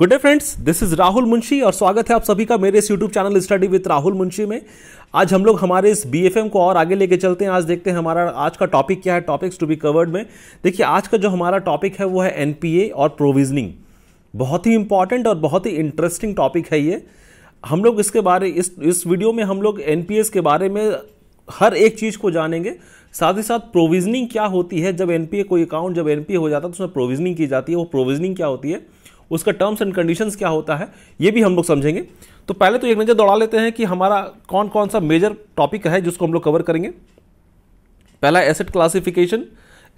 good day friends this is Rahul Munshi और स्वागत है आप सभी का मेरे इस YouTube channel study with Rahul Munshi में आज हम लोग हमारे इस बी को और आगे लेके चलते हैं आज देखते हैं हमारा आज का टॉपिक क्या है टॉपिक्स टू बी कवर्ड में देखिए आज का जो हमारा टॉपिक है वो है एनपीए और प्रोविजनिंग बहुत ही इंपॉर्टेंट और बहुत ही इंटरेस्टिंग टॉपिक है ये हम लोग इसके बारे इस इस वीडियो में हम लोग एन के बारे में हर एक चीज़ को जानेंगे साथ ही साथ प्रोविजनिंग क्या होती है जब एन कोई अकाउंट जब एन हो जाता है तो उसमें प्रोविजनिंग की जाती है वो प्रोविजनिंग क्या होती है उसका टर्म्स एंड कंडीशंस क्या होता है ये भी हम लोग समझेंगे तो पहले तो एक नज़र दौड़ा लेते हैं कि हमारा कौन कौन सा मेजर टॉपिक है जिसको हम लोग कवर करेंगे पहला एसेट क्लासिफिकेशन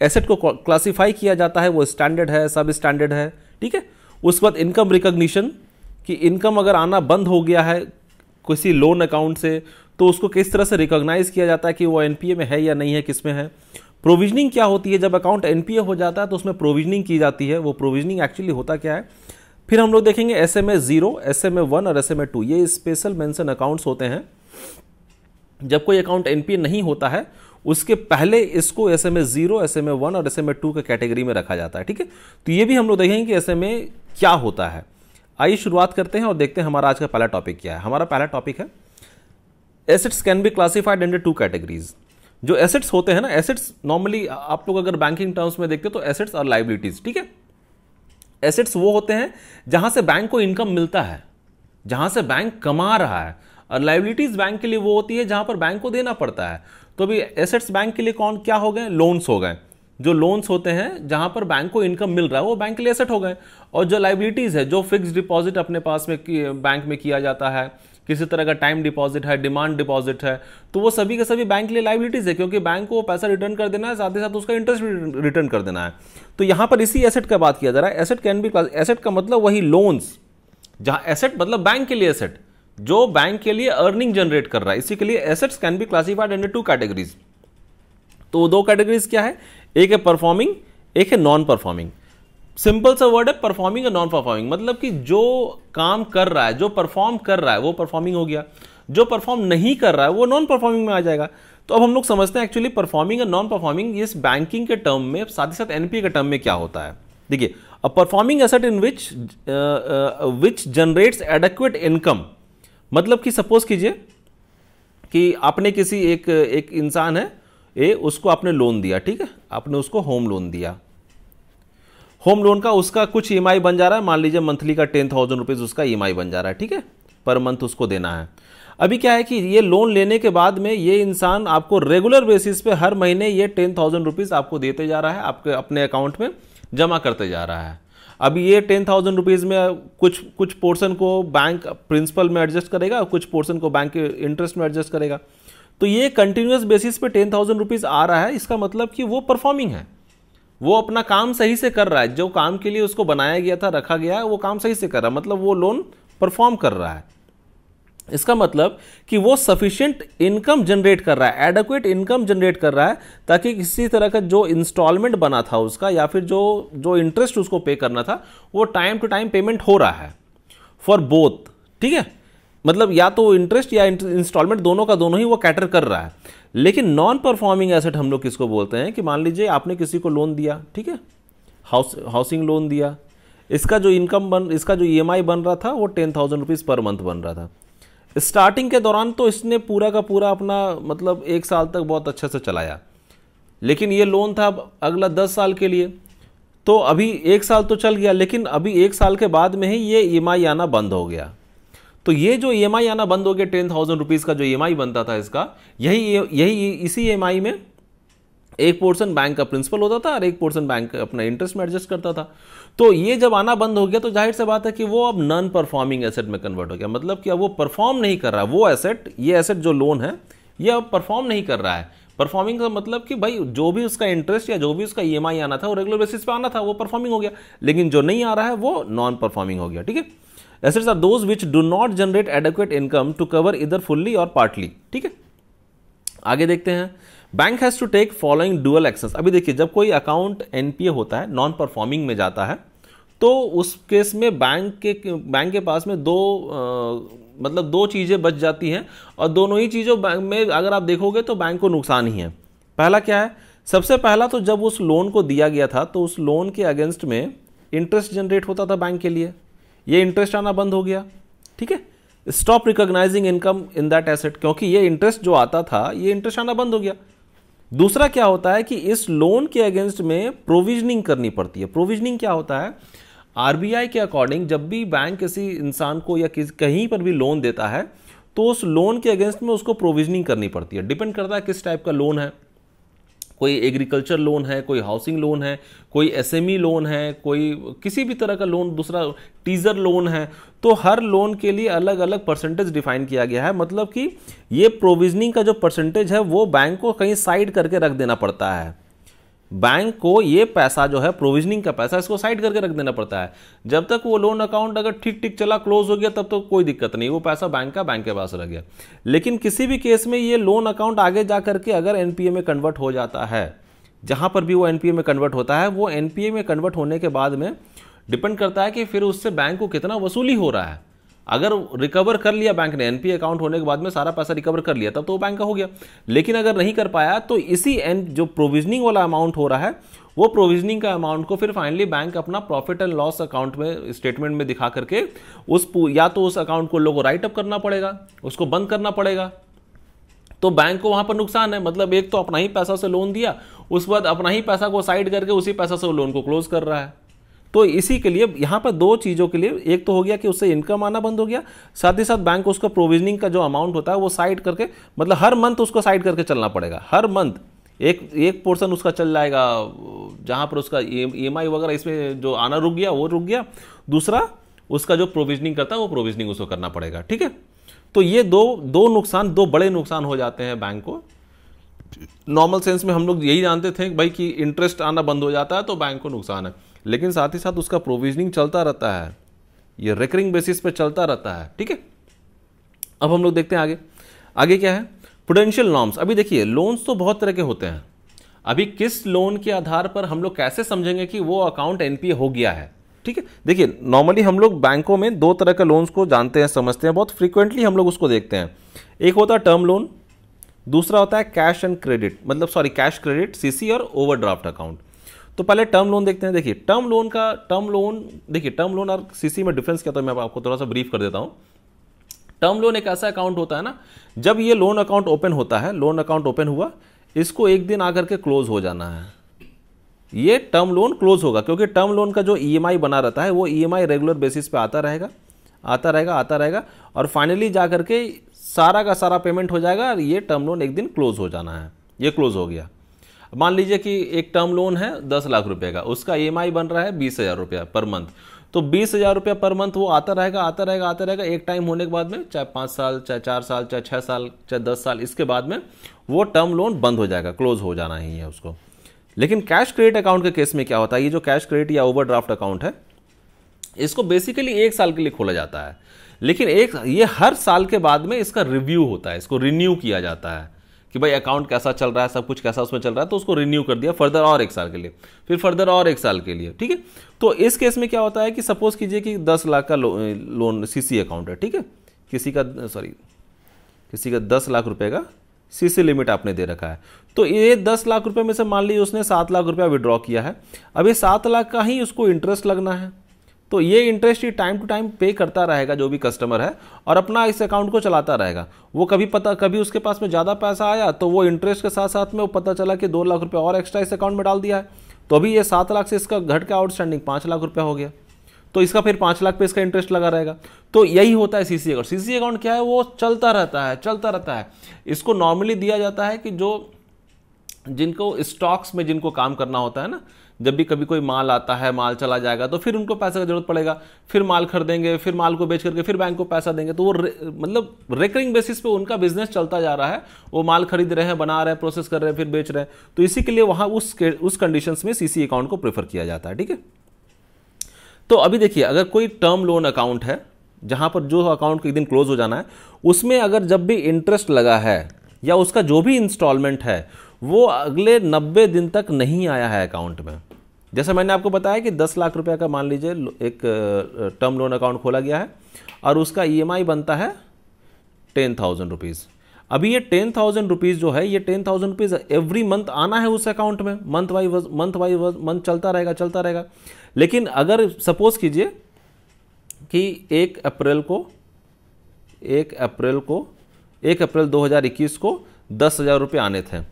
एसेट को क्लासीफाई किया जाता है वो स्टैंडर्ड है सब स्टैंडर्ड है ठीक है उसके बाद इनकम रिकग्निशन कि इनकम अगर आना बंद हो गया है किसी लोन अकाउंट से तो उसको किस तरह से रिकॉग्नाइज किया जाता है कि वो एन में है या नहीं है किस में है प्रोविजनिंग क्या होती है जब अकाउंट एनपीए हो जाता है तो उसमें प्रोविजनिंग की जाती है वो प्रोविजनिंग एक्चुअली होता क्या है फिर हम लोग देखेंगे S M A zero S M A one और एस एम ए टू ये स्पेशल मेंशन अकाउंट्स होते हैं जब कोई अकाउंट एनपीए नहीं होता है उसके पहले इसको S M A zero S M A one और एस एम ए टू के कैटेगरी में रखा जाता है ठीक है तो ये भी हम लोग देखेंगे कि एस एम ए क्या होता है आइए शुरुआत करते हैं और देखते हैं हमारा आज का पहला टॉपिक क्या है हमारा पहला टॉपिक है assets can be classified under two categories जो एसेट्स होते हैं ना एसेट्स नॉर्मली आप लोग अगर बैंकिंग टर्म्स में देखते हो तो एसेट्स और लाइबिलिटीज ठीक है एसेट्स वो होते हैं जहां से बैंक को इनकम मिलता है जहां से बैंक कमा रहा है और लाइबिलिटीज बैंक के लिए वो होती है जहां पर बैंक को देना पड़ता है तो अभी एसेट्स बैंक के लिए कौन क्या हो गए लोन्स हो गए जो लोन्स होते हैं जहां पर बैंक को इनकम मिल रहा है वो बैंक के लिए एसेट हो गए और जो लाइबिलिटीज है जो फिक्स डिपॉजिट अपने पास में बैंक में किया जाता है किसी तरह का टाइम डिपॉजिट है डिमांड डिपॉजिट है तो वो सभी के सभी बैंक के लिए लाइबिलिटीज़ है क्योंकि बैंक को पैसा रिटर्न कर देना है साथ ही साथ उसका इंटरेस्ट भी रिटर्न कर देना है तो यहाँ पर इसी एसेट का बात किया जा रहा है एसेट कैन बी एसेट का मतलब वही लोन्स जहाँ एसेट मतलब बैंक के लिए एसेट जो बैंक के लिए अर्निंग जनरेट कर रहा है इसी के लिए assets can be classified under two categories तो दो कैटेगरीज क्या है एक है परफॉर्मिंग एक है नॉन परफॉर्मिंग सिंपल सा वर्ड है परफॉर्मिंग और नॉन परफॉर्मिंग मतलब कि जो काम कर रहा है जो परफॉर्म कर रहा है वो परफॉर्मिंग हो गया जो परफॉर्म नहीं कर रहा है वो नॉन परफॉर्मिंग में आ जाएगा तो अब हम लोग समझते हैं एक्चुअली परफॉर्मिंग और नॉन परफॉर्मिंग इस बैंकिंग के टर्म में साथ ही साथ एनपीए के टर्म में क्या होता है देखिए a performing asset in which which generates adequate income मतलब कि सपोज कीजिए कि आपने किसी एक एक इंसान है ए उसको आपने लोन दिया ठीक है आपने उसको होम लोन दिया होम लोन का उसका कुछ ई e बन जा रहा है मान लीजिए मंथली का टेन थाउजेंड रुपीज़ उसका ई e बन जा रहा है ठीक है पर मंथ उसको देना है अभी क्या है कि ये लोन लेने के बाद में ये इंसान आपको रेगुलर बेसिस पे हर महीने ये टेन थाउजेंड रुपीज़ आपको देते जा रहा है आपके अपने अकाउंट में जमा करते जा रहा है अब ये टेन थाउजेंड रुपीज़ में कुछ कुछ पोर्सन को बैंक प्रिंसिपल में एडजस्ट करेगा कुछ पोर्सन को बैंक के इंटरेस्ट में एडजस्ट करेगा तो ये कंटिन्यूस बेसिस पे टेन थाउजेंड रुपीज़ आ रहा है इसका मतलब कि वो परफॉर्मिंग है वो अपना काम सही से कर रहा है जो काम के लिए उसको बनाया गया था रखा गया है वो काम सही से कर रहा है मतलब वो लोन परफॉर्म कर रहा है इसका मतलब कि वो सफिशियंट इनकम जनरेट कर रहा है एडक्वेट इनकम जनरेट कर रहा है ताकि किसी तरह का जो इंस्टॉलमेंट बना था उसका या फिर जो जो इंटरेस्ट उसको पे करना था वो टाइम टू टाइम पेमेंट हो रहा है फॉर बोथ ठीक है मतलब या तो इंटरेस्ट या इंस्टॉलमेंट दोनों का दोनों ही वो कैटर कर रहा है लेकिन नॉन परफॉर्मिंग एसेट हम लोग किसको बोलते हैं कि मान लीजिए आपने किसी को लोन दिया ठीक है हाउस हाउसिंग लोन दिया इसका जो इनकम बन इसका जो ई e बन रहा था वो टेन थाउजेंड रुपीज़ पर मंथ बन रहा था स्टार्टिंग के दौरान तो इसने पूरा का पूरा अपना मतलब एक साल तक बहुत अच्छे से चलाया लेकिन ये लोन था अगला दस साल के लिए तो अभी एक साल तो चल गया लेकिन अभी एक साल के बाद में ही ये ई e आना बंद हो गया तो ये जो ई e आना बंद हो गया टेन थाउजेंड रुपीज़ का जो ई e बनता था इसका यही यही इसी ई e में एक पोर्शन बैंक का प्रिंसिपल होता था और एक पोर्शन बैंक अपना इंटरेस्ट में एडजस्ट करता था तो ये जब आना बंद हो गया तो जाहिर से बात है कि वो अब नॉन परफॉर्मिंग एसेट में कन्वर्ट हो गया मतलब कि अब वो परफॉर्म नहीं कर रहा वो एसेट ये एसेट जो लोन है ये अब परफॉर्म नहीं कर रहा है परफॉर्मिंग का मतलब कि भाई जो भी उसका इंटरेस्ट या जो भी उसका ई आना था वो रेगुलर बेसिस पे आना था वो परफॉर्मिंग हो गया लेकिन जो नहीं आ रहा है वो नॉन परफॉर्मिंग हो गया ठीक है assets are those which do not generate adequate income to cover either fully और पार्टली ठीक है आगे देखते हैं bank has to take following dual actions अभी देखिए जब कोई अकाउंट एनपीए होता है नॉन परफॉर्मिंग में जाता है तो उस केस में बैंक के बैंक के पास में दो आ, मतलब दो चीज़ें बच जाती हैं और दोनों ही चीज़ों बैंक में अगर आप देखोगे तो बैंक को नुकसान ही है पहला क्या है सबसे पहला तो जब उस लोन को दिया गया था तो उस लोन के अगेंस्ट में इंटरेस्ट जनरेट होता था बैंक के लिए ये इंटरेस्ट आना बंद हो गया ठीक है stop recognizing income in that asset क्योंकि ये इंटरेस्ट जो आता था ये इंटरेस्ट आना बंद हो गया दूसरा क्या होता है कि इस लोन के अगेंस्ट में प्रोविजनिंग करनी पड़ती है प्रोविजनिंग क्या होता है आरबीआई के अकॉर्डिंग जब भी बैंक किसी इंसान को या किसी कहीं पर भी लोन देता है तो उस लोन के अगेंस्ट में उसको प्रोविजनिंग करनी पड़ती है डिपेंड करता है किस टाइप का लोन है कोई एग्रीकल्चर लोन है कोई हाउसिंग लोन है कोई एस e लोन है कोई किसी भी तरह का लोन दूसरा टीजर लोन है तो हर लोन के लिए अलग अलग परसेंटेज डिफाइन किया गया है मतलब कि ये प्रोविजनिंग का जो परसेंटेज है वो बैंक को कहीं साइड करके रख देना पड़ता है बैंक को ये पैसा जो है प्रोविजनिंग का पैसा इसको साइड करके रख देना पड़ता है जब तक वो लोन अकाउंट अगर ठीक ठीक चला क्लोज हो गया तब तक तो कोई दिक्कत नहीं वो पैसा बैंक का बैंक के पास रह गया लेकिन किसी भी केस में ये लोन अकाउंट आगे जा करके अगर एनपीए में कन्वर्ट हो जाता है जहाँ पर भी वो एनपीए में कन्वर्ट होता है वो एनपीए में कन्वर्ट होने के बाद में डिपेंड करता है कि फिर उससे बैंक को कितना वसूली हो रहा है अगर रिकवर कर लिया बैंक ने एनपीए अकाउंट होने के बाद में सारा पैसा रिकवर कर लिया तब तो वो बैंक का हो गया लेकिन अगर नहीं कर पाया तो इसी एन जो प्रोविजनिंग वाला अमाउंट हो रहा है वो प्रोविजनिंग का अमाउंट को फिर फाइनली बैंक अपना प्रॉफिट एंड लॉस अकाउंट में स्टेटमेंट में दिखा करके उस या तो उस अकाउंट को लोगों राइट अप करना पड़ेगा उसको बंद करना पड़ेगा तो बैंक को वहां पर नुकसान है मतलब एक तो अपना ही पैसा से लोन दिया उस बाद अपना ही पैसा को साइड करके उसी पैसा से वो लोन को क्लोज कर रहा है तो इसी के लिए यहाँ पर दो चीज़ों के लिए एक तो हो गया कि उससे इनकम आना बंद हो गया साथ ही साथ बैंक उसका प्रोविजनिंग का जो अमाउंट होता है वो साइड करके मतलब हर मंथ उसको साइड करके चलना पड़ेगा हर मंथ एक एक पोर्सन उसका चल जाएगा जहाँ पर उसका ई e एम e वगैरह इसमें जो आना रुक गया वो रुक गया दूसरा उसका जो प्रोविजनिंग करता है वो प्रोविजनिंग उसको करना पड़ेगा ठीक है तो ये दो दो नुकसान दो बड़े नुकसान हो जाते हैं बैंक को नॉर्मल सेंस में हम लोग यही जानते थे भाई कि इंटरेस्ट आना बंद हो जाता है तो बैंक को नुकसान है लेकिन साथ ही साथ उसका प्रोविजनिंग चलता रहता है ये रेकरिंग बेसिस पे चलता रहता है ठीक है अब हम लोग देखते हैं आगे आगे क्या है प्रोडेंशियल नॉर्म्स अभी देखिए लोन्स तो बहुत तरह के होते हैं अभी किस लोन के आधार पर हम लोग कैसे समझेंगे कि वो अकाउंट एनपीए हो गया है ठीक है देखिए नॉर्मली हम लोग बैंकों में दो तरह के लोन्स को जानते हैं समझते हैं बहुत फ्रीक्वेंटली हम लोग उसको देखते हैं एक होता है टर्म लोन दूसरा होता है कैश एंड क्रेडिट मतलब सॉरी कैश क्रेडिट सीसी और ओवरड्राफ्ट अकाउंट तो पहले टर्म लोन देखते हैं देखिए टर्म लोन का टर्म लोन देखिए टर्म लोन और सीसी में डिफरेंस क्या था मैं आपको थोड़ा सा ब्रीफ कर देता हूँ टर्म लोन एक ऐसा अकाउंट होता है ना जब ये लोन अकाउंट ओपन होता है लोन अकाउंट ओपन हुआ इसको एक दिन आकर के क्लोज हो जाना है ये टर्म लोन क्लोज होगा क्योंकि टर्म लोन का जो ई e बना रहता है वो ई रेगुलर बेसिस पे आता रहेगा आता रहेगा आता रहेगा और फाइनली जा करके सारा का सारा पेमेंट हो जाएगा और ये टर्म लोन एक दिन क्लोज हो जाना है ये क्लोज हो गया मान लीजिए कि एक टर्म लोन है दस लाख रुपये का उसका ई e बन रहा है बीस हज़ार रुपया पर मंथ तो बीस हज़ार रुपया पर मंथ वो आता रहेगा आता रहेगा आता रहेगा एक टाइम होने के बाद में चाहे पाँच साल चाहे चार साल चाहे छः साल चाहे दस साल इसके बाद में वो टर्म लोन बंद हो जाएगा क्लोज हो जाना ही है उसको लेकिन कैश क्रेडिट अकाउंट के केस में क्या होता है ये जो कैश क्रेडिट या ड्राफ्ट अकाउंट है इसको बेसिकली एक साल के लिए खोला जाता है लेकिन एक ये हर साल के बाद में इसका रिव्यू होता है इसको रिन्यू किया जाता है कि भाई अकाउंट कैसा चल रहा है सब कुछ कैसा उसमें चल रहा है तो उसको रिन्यू कर दिया फर्दर और एक साल के लिए फिर फर्दर और एक साल के लिए ठीक है तो इस केस में क्या होता है कि सपोज कीजिए कि दस लाख का लोन लोन सी अकाउंट है ठीक है किसी का सॉरी किसी का दस लाख रुपये का सी लिमिट आपने दे रखा है तो ये दस लाख रुपये में से मान लीजिए उसने सात लाख रुपया विड्रॉ किया है अभी सात लाख का ही उसको इंटरेस्ट लगना है तो ये इंटरेस्ट ही टाइम टू टाइम पे करता रहेगा जो भी कस्टमर है और अपना इस अकाउंट को चलाता रहेगा वो कभी पता कभी उसके पास में ज़्यादा पैसा आया तो वो इंटरेस्ट के साथ साथ में वो पता चला कि दो लाख रुपये और एक्स्ट्रा इस अकाउंट में डाल दिया है तो अभी ये सात लाख से इसका घट के आउटस्टैंडिंग पाँच लाख रुपया हो गया तो इसका फिर पाँच लाख पे इसका इंटरेस्ट लगा रहेगा तो यही होता है सीसी अकाउंट सीसी अकाउंट क्या है वो चलता रहता है चलता रहता है इसको नॉर्मली दिया जाता है कि जो जिनको स्टॉक्स में जिनको काम करना होता है ना जब भी कभी कोई माल आता है माल चला जाएगा तो फिर उनको पैसे का जरूरत पड़ेगा फिर माल खरीदेंगे फिर माल को बेच करके फिर बैंक को पैसा देंगे तो वो रे, मतलब रेकरिंग बेसिस पे उनका बिजनेस चलता जा रहा है वो माल खरीद रहे हैं बना रहे हैं प्रोसेस कर रहे हैं फिर बेच रहे हैं तो इसी के लिए वहाँ उस उस कंडीशन में सीसी अकाउंट को प्रेफर किया जाता है ठीक है तो अभी देखिए अगर कोई टर्म लोन अकाउंट है जहाँ पर जो अकाउंट एक दिन क्लोज हो जाना है उसमें अगर जब भी इंटरेस्ट लगा है या उसका जो भी इंस्टॉलमेंट है वो अगले 90 दिन तक नहीं आया है अकाउंट में जैसे मैंने आपको बताया कि दस लाख रुपया का मान लीजिए एक टर्म लोन अकाउंट खोला गया है और उसका ई e बनता है टेन थाउजेंड रुपीज़ अभी ये टेन थाउजेंड रुपीज़ जो है ये ten thousand rupees every month आना है उस अकाउंट में month by month wise month चलता रहेगा चलता रहेगा लेकिन अगर सपोज कीजिए कि एक अप्रैल को एक अप्रैल को एक अप्रैल 2021 को दस हज़ार रुपये आने थे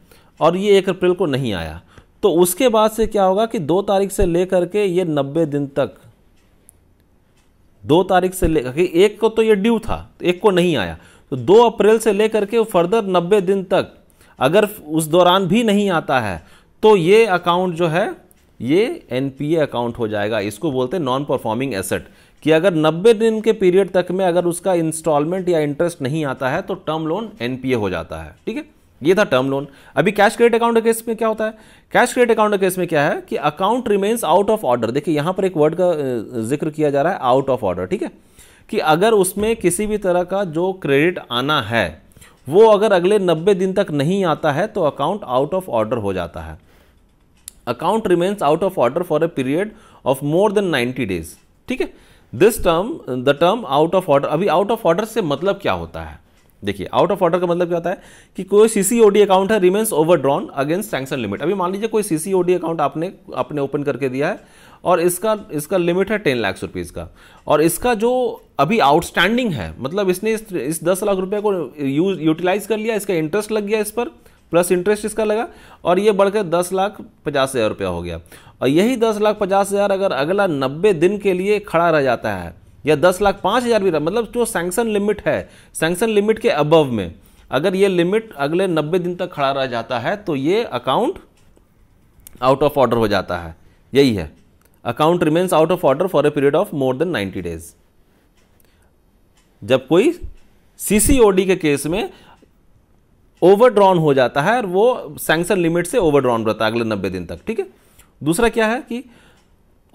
और ये एक अप्रैल को नहीं आया तो उसके बाद से क्या होगा कि दो तारीख से लेकर के ये नब्बे दिन तक दो तारीख से लेकर के एक को तो ये ड्यू था एक को नहीं आया तो दो अप्रैल से लेकर के फर्दर नब्बे दिन तक अगर उस दौरान भी नहीं आता है तो ये अकाउंट जो है ये एनपीए अकाउंट हो जाएगा इसको बोलते हैं नॉन परफॉर्मिंग एसेट कि अगर 90 दिन के पीरियड तक में अगर उसका इंस्टॉलमेंट या इंटरेस्ट नहीं आता है तो टर्म लोन एनपीए हो जाता है ठीक है ये था टर्म लोन अभी कैश क्रेडिट अकाउंट केस में क्या होता है कैश क्रेडिट अकाउंट केस में क्या है कि account remains out of order देखिए यहां पर एक वर्ड का जिक्र किया जा रहा है आउट ऑफ ऑर्डर ठीक है कि अगर उसमें किसी भी तरह का जो क्रेडिट आना है वो अगर अगले नब्बे दिन तक नहीं आता है तो अकाउंट आउट ऑफ ऑर्डर हो जाता है account remains out of order for a period of more than ninety days ठीक है this term the term out of order अभी आउट ऑफ ऑर्डर से मतलब क्या होता है देखिए आउट ऑफ ऑर्डर का मतलब क्या होता है कि कोई सीसीओडी अकाउंट है remains overdrawn against sanction limit अभी मान लीजिए कोई सीसीओडी अकाउंट आपने आपने ओपन करके दिया है और इसका इसका लिमिट है टेन लाख रुपीज़ का और इसका जो अभी आउटस्टैंडिंग है मतलब इसने इस, इस दस लाख रुपये को यूज यूटिलाइज कर लिया इसका इंटरेस्ट लग गया इस पर प्लस इंटरेस्ट इसका लगा और ये बढ़कर दस लाख पचास हज़ार रुपया हो गया और यही दस लाख पचास हज़ार अगर अगला नब्बे दिन के लिए खड़ा रह जाता है या दस लाख पाँच हज़ार भी रहा मतलब जो सैंक्शन लिमिट है सैंक्शन लिमिट के अबव में अगर ये लिमिट अगले नब्बे दिन तक खड़ा रह जाता है तो ये अकाउंट आउट ऑफ ऑर्डर हो जाता है यही है account remains out of order for a period of more than ninety days जब कोई सीसीओडी के केस में ओवरड्रॉन हो जाता है और वो सैंक्शन लिमिट से ओवरड्रॉन रहता है अगले नब्बे दिन तक ठीक है दूसरा क्या है कि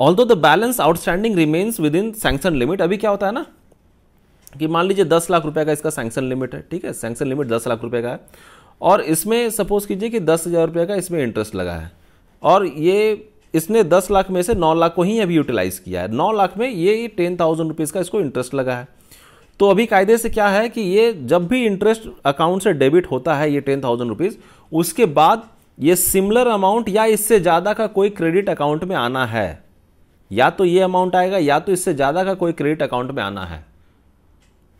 although the balance outstanding remains within sanction limit अभी क्या होता है ना कि मान लीजिए दस लाख रुपए का इसका सैंक्शन लिमिट है ठीक है सैंक्शन लिमिट दस लाख रुपए का है और इसमें सपोज कीजिए कि दस हज़ार रुपये का इसमें इंटरेस्ट लगा है और ये इसने दस लाख में से नौ लाख को ही अभी यूटिलाइज़ किया है नौ लाख में ये टेन थाउजेंड रुपीज़ का इसको इंटरेस्ट लगा है तो अभी कायदे से क्या है कि ये जब भी इंटरेस्ट अकाउंट से डेबिट होता है ये टेन थाउजेंड रुपीज़ उसके बाद ये सिमिलर अमाउंट या इससे ज़्यादा का कोई क्रेडिट अकाउंट में आना है या तो ये अमाउंट आएगा या तो इससे ज़्यादा का कोई क्रेडिट अकाउंट में आना है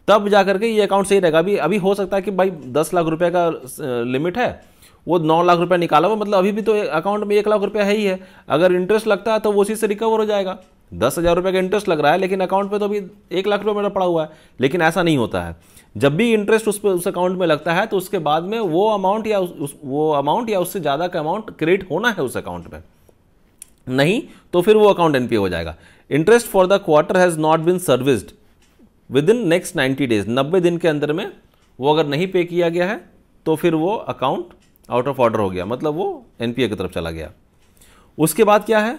तब जा करके ये अकाउंट सही रहेगा अभी अभी हो सकता है कि भाई दस लाख रुपये का लिमिट है वो नौ लाख रुपया निकाला हुआ मतलब अभी भी तो अकाउंट में एक लाख रुपया है ही है अगर इंटरेस्ट लगता है तो वो उसी से रिकवर हो जाएगा दस हज़ार रुपये का इंटरेस्ट लग रहा है लेकिन अकाउंट पे तो अभी एक लाख रुपये मेरा पड़ा हुआ है लेकिन ऐसा नहीं होता है जब भी इंटरेस्ट उस पर उस अकाउंट में लगता है तो उसके बाद में वो अमाउंट या उस, वो अमाउंट या उससे ज़्यादा का अमाउंट क्रेडिट होना है उस अकाउंट में नहीं तो फिर वो अकाउंट एनपीए हो जाएगा interest for the quarter has not been serviced within next ninety days नब्बे दिन के अंदर में वो अगर नहीं पे किया गया है तो फिर वो अकाउंट आउट ऑफ ऑर्डर हो गया मतलब वो एनपीए की तरफ चला गया उसके बाद क्या है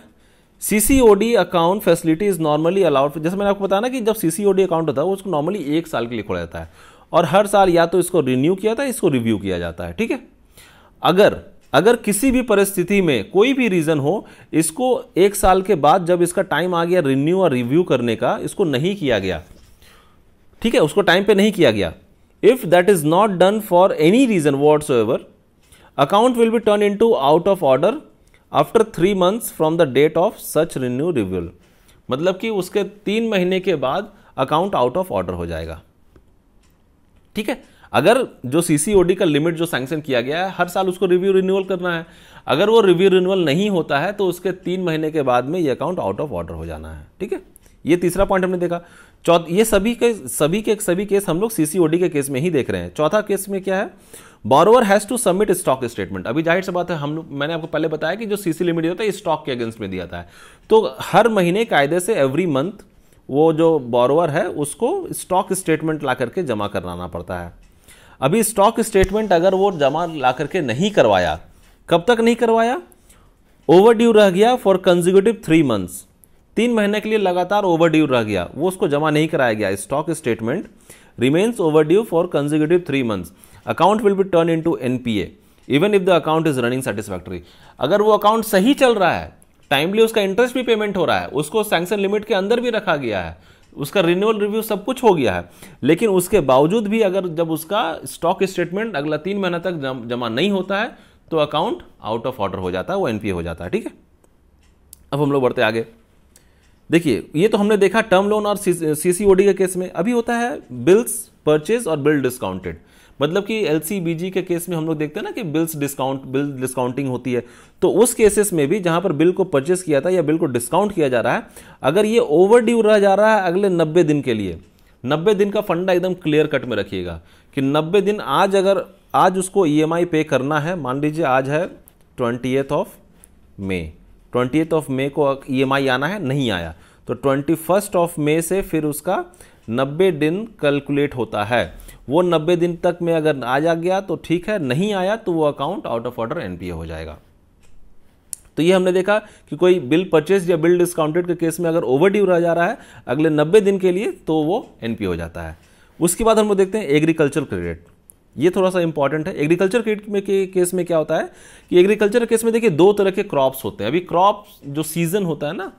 CCOD account facility is normally allowed जैसे मैंने आपको बताया ना कि जब सीसीओडी अकाउंट होता है उसको नॉर्मली एक साल के लिए खोला जाता है और हर साल या तो इसको रिन्यू किया था इसको रिव्यू किया जाता है ठीक है अगर अगर किसी भी परिस्थिति में कोई भी रीज़न हो इसको एक साल के बाद जब इसका टाइम आ गया रिन्यू और रिव्यू करने का इसको नहीं किया गया ठीक है उसको टाइम पे नहीं किया गया if that is not done for any reason whatsoever account will be turn into out of order after three months from the date of such renew review मतलब कि उसके तीन महीने के बाद अकाउंट आउट ऑफ ऑर्डर हो जाएगा ठीक है अगर जो सीसीओडी का लिमिट जो सैंक्शन किया गया है हर साल उसको रिव्यू रिन्यूअल करना है अगर वो रिव्यू रिन्यूअल नहीं होता है तो उसके तीन महीने के बाद में ये अकाउंट आउट ऑफ ऑर्डर हो जाना है ठीक है ये तीसरा पॉइंट हमने देखा चौथ ये सभी के सभी के सभी केस हम लोग सीसीओडी के केस में ही देख रहे हैं चौथा केस में क्या है borrower has to submit stock statement अभी जाहिर सी बात है हम मैंने आपको पहले बताया कि जो सीसी लिमिट होता है स्टॉक के अगेंस्ट में दिया था है तो हर महीने कायदे से एवरी मंथ वो जो बॉरोवर है उसको स्टॉक स्टेटमेंट ला करके जमा कराना पड़ता है अभी स्टॉक स्टेटमेंट अगर वो जमा ला करके नहीं करवाया कब तक नहीं करवाया ओवरड्यू रह गया फॉर कंजिक्यूटिव थ्री मंथ्स तीन महीने के लिए लगातार ओवर रह गया वो उसको जमा नहीं कराया गया stock statement remains overdue for consecutive three months account will be turn into N P even if the account is running satisfactory अगर वो अकाउंट सही चल रहा है टाइमली उसका इंटरेस्ट भी पेमेंट हो रहा है उसको सैंक्शन लिमिट के अंदर भी रखा गया है उसका रिन्यूअल रिव्यू सब कुछ हो गया है लेकिन उसके बावजूद भी अगर जब उसका स्टॉक स्टेटमेंट अगला तीन महीना तक जमा नहीं होता है तो अकाउंट आउट ऑफ ऑर्डर हो जाता है वो एनपीए हो जाता है ठीक है अब हम लोग बढ़ते आगे देखिए ये तो हमने देखा टर्म लोन और सीसीओडी के केस में अभी होता है बिल्स परचेज और बिल डिस्काउंटेड मतलब कि एल के केस में हम लोग देखते हैं ना कि बिल्स डिस्काउंट बिल डिस्काउंटिंग होती है तो उस केसेस में भी जहां पर बिल को परचेस किया था या बिल को डिस्काउंट किया जा रहा है अगर ये ओवर ड्यू रह जा रहा है अगले नब्बे दिन के लिए नब्बे दिन का फंडा एकदम क्लियर कट में रखिएगा कि नब्बे दिन आज अगर आज उसको ई e पे करना है मान लीजिए आज है twenty of May twenty of May को ई e आना है नहीं आया तो ट्वेंटी फर्स्ट ऑफ मे से फिर उसका नब्बे दिन कैलकुलेट होता है वो 90 दिन तक में अगर आ जा गया तो ठीक है नहीं आया तो वो account out of order NPA हो जाएगा तो ये हमने देखा कि कोई बिल परचेज या बिल डिस्काउंटेड के केस में अगर ओवर ड्यू रह जा रहा है अगले नब्बे दिन के लिए तो वो एनपीए हो जाता है उसके बाद हम लोग देखते हैं एग्रीकल्चर क्रेडिट ये थोड़ा सा इंपॉर्टेंट है एग्रीकल्चर क्रेडिट में के केस में क्या होता है कि एग्रीकल्चर केस में देखिए दो तरह के क्रॉप्स होते हैं अभी क्रॉप जो सीजन होता है ना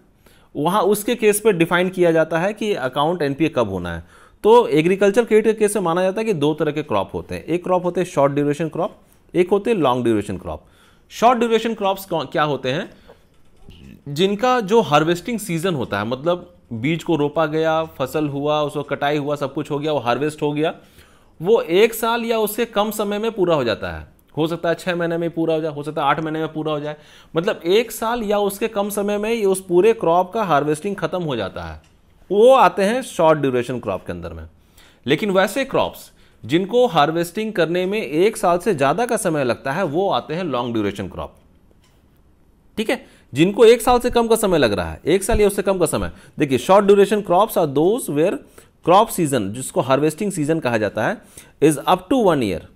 वहाँ उसके केस पर डिफाइन किया जाता है कि अकाउंट एनपीए कब होना है तो एग्रीकल्चर क्रेडिट के केस में माना जाता है कि दो तरह के क्रॉप होते हैं एक क्रॉप होते हैं शॉर्ट ड्यूरेशन क्रॉप एक होते हैं long duration crop short duration crops क्या होते हैं जिनका जो हार्वेस्टिंग सीजन होता है मतलब बीज को रोपा गया फसल हुआ उसको कटाई हुआ सब कुछ हो गया वो हार्वेस्ट हो गया वो एक साल या उससे कम समय में पूरा हो जाता है हो सकता है छः महीने में पूरा हो जाए हो सकता है आठ महीने में पूरा हो जाए मतलब एक साल या उसके कम समय में ये उस पूरे क्रॉप का हार्वेस्टिंग खत्म हो जाता है वो आते हैं शॉर्ट ड्यूरेशन क्रॉप के अंदर में लेकिन वैसे क्रॉप्स जिनको हार्वेस्टिंग करने में एक साल से ज़्यादा का समय लगता है वो आते हैं लॉन्ग ड्यूरेशन क्रॉप ठीक है जिनको एक साल से कम का समय लग रहा है एक साल या उससे कम का समय देखिए short duration crops are those where crop season जिसको हार्वेस्टिंग सीजन कहा जाता है is up to one year